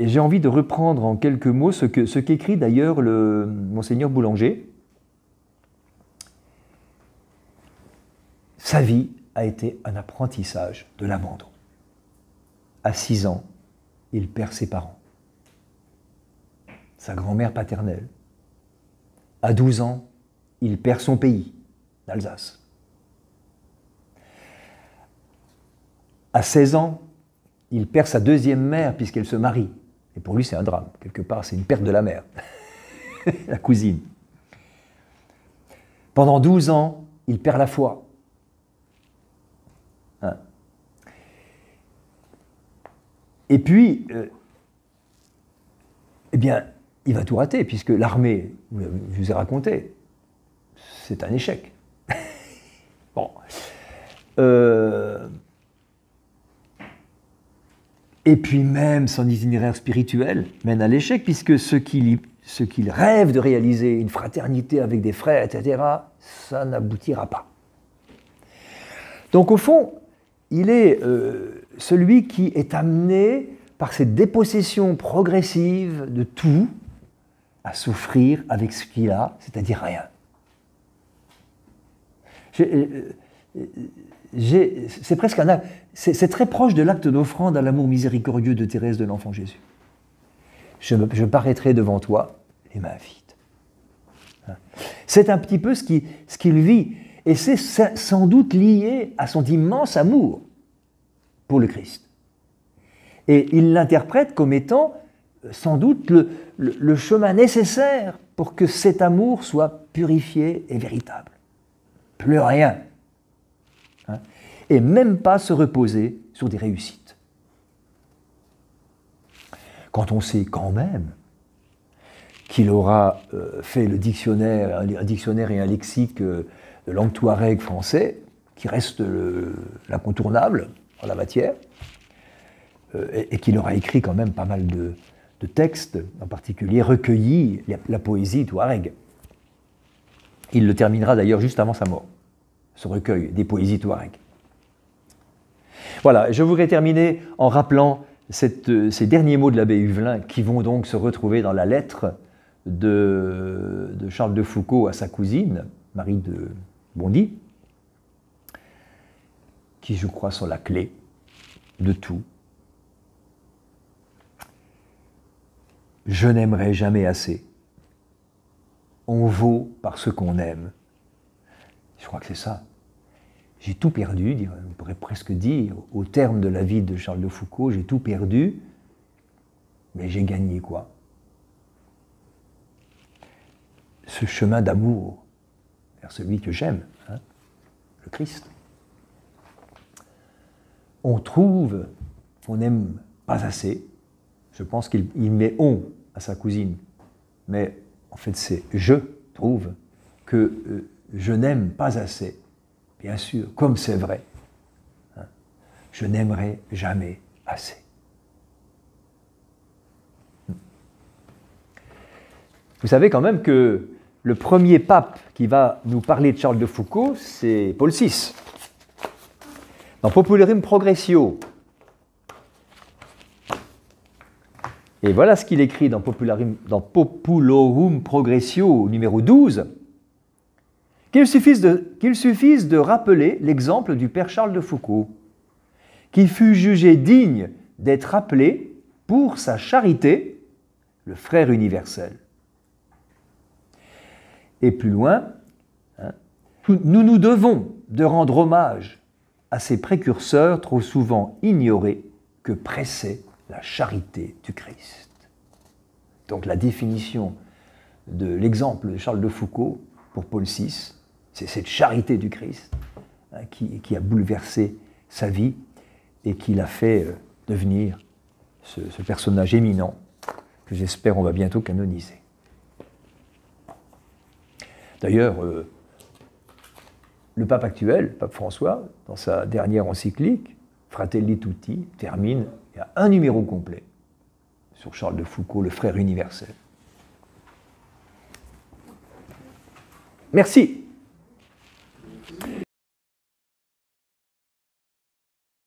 Et j'ai envie de reprendre en quelques mots ce qu'écrit d'ailleurs le monseigneur Boulanger. Sa vie a été un apprentissage de l'abandon à 6 ans, il perd ses parents, sa grand-mère paternelle. À 12 ans, il perd son pays, l'Alsace. À 16 ans, il perd sa deuxième mère puisqu'elle se marie. Et pour lui, c'est un drame. Quelque part, c'est une perte de la mère, la cousine. Pendant 12 ans, il perd la foi. Et puis, euh, eh bien, il va tout rater, puisque l'armée, je vous ai raconté, c'est un échec. bon. Euh, et puis même son itinéraire spirituel mène à l'échec, puisque ce qu'il rêve de réaliser, une fraternité avec des frères, etc., ça n'aboutira pas. Donc au fond, il est euh, celui qui est amené par cette dépossession progressive de tout à souffrir avec ce qu'il a, c'est-à-dire rien. Euh, euh, c'est presque un c'est très proche de l'acte d'offrande à l'amour miséricordieux de Thérèse de l'Enfant Jésus. Je, paraîtrai devant toi et m'invite. Hein. C'est un petit peu ce qu'il ce vit. Et c'est sans doute lié à son immense amour pour le Christ. Et il l'interprète comme étant euh, sans doute le, chemin nécessaire pour que cet amour soit purifié et véritable. Plus rien. Hein, et même pas se reposer sur des réussites. Quand on sait quand même qu'il aura euh, fait le dictionnaire, un, dictionnaire et un lexique euh, de langue touareg français, qui reste l'incontournable en la matière, euh, et, qui leur écrit quand même pas mal de, textes, en particulier recueilli la, poésie touareg. Il le terminera d'ailleurs juste avant sa mort, ce recueil des poésies touareg. Voilà, je voudrais terminer en rappelant euh, ces derniers mots de l'abbé Huvelin qui vont donc se retrouver dans la lettre de Charles de Foucault à sa cousine, Marie de, dit qui je crois sont la clé de tout. Je n'aimerai jamais assez. On vaut par ce qu'on aime. Je crois que c'est ça. J'ai tout perdu, on pourrait presque dire, au terme de la vie de Charles de Foucault, j'ai tout perdu, mais j'ai gagné quoi Ce chemin d'amour, celui que j'aime, hein, le Christ. On trouve qu'on n'aime pas assez. Je pense qu'il met on à sa cousine, mais en fait c'est je trouve que euh, je n'aime pas assez. Bien sûr, comme c'est vrai, hein, je n'aimerai jamais assez. Vous savez quand même que le premier pape qui va nous parler de Charles de Foucault, c'est Paul VI. Dans Populorum Progressio. Et voilà ce qu'il écrit dans, Populorum Progressio numéro 12. Qu'il qu'il suffise de rappeler l'exemple du père Charles de Foucault, qui fut jugé digne d'être appelé pour sa charité le frère universel. Et plus loin, hein, nous nous devons de rendre hommage à ces précurseurs trop souvent ignorés que pressait la charité du Christ. Donc la définition de l'exemple de Charles de Foucault pour Paul VI, c'est cette charité du Christ hein, qui, a bouleversé sa vie et qui l'a fait euh, devenir ce personnage éminent que j'espère on va bientôt canoniser. D'ailleurs, euh, le pape actuel, pape François, dans sa dernière encyclique, Fratelli Tutti, termine, il y a un numéro complet sur Charles de Foucault, le frère universel. Merci.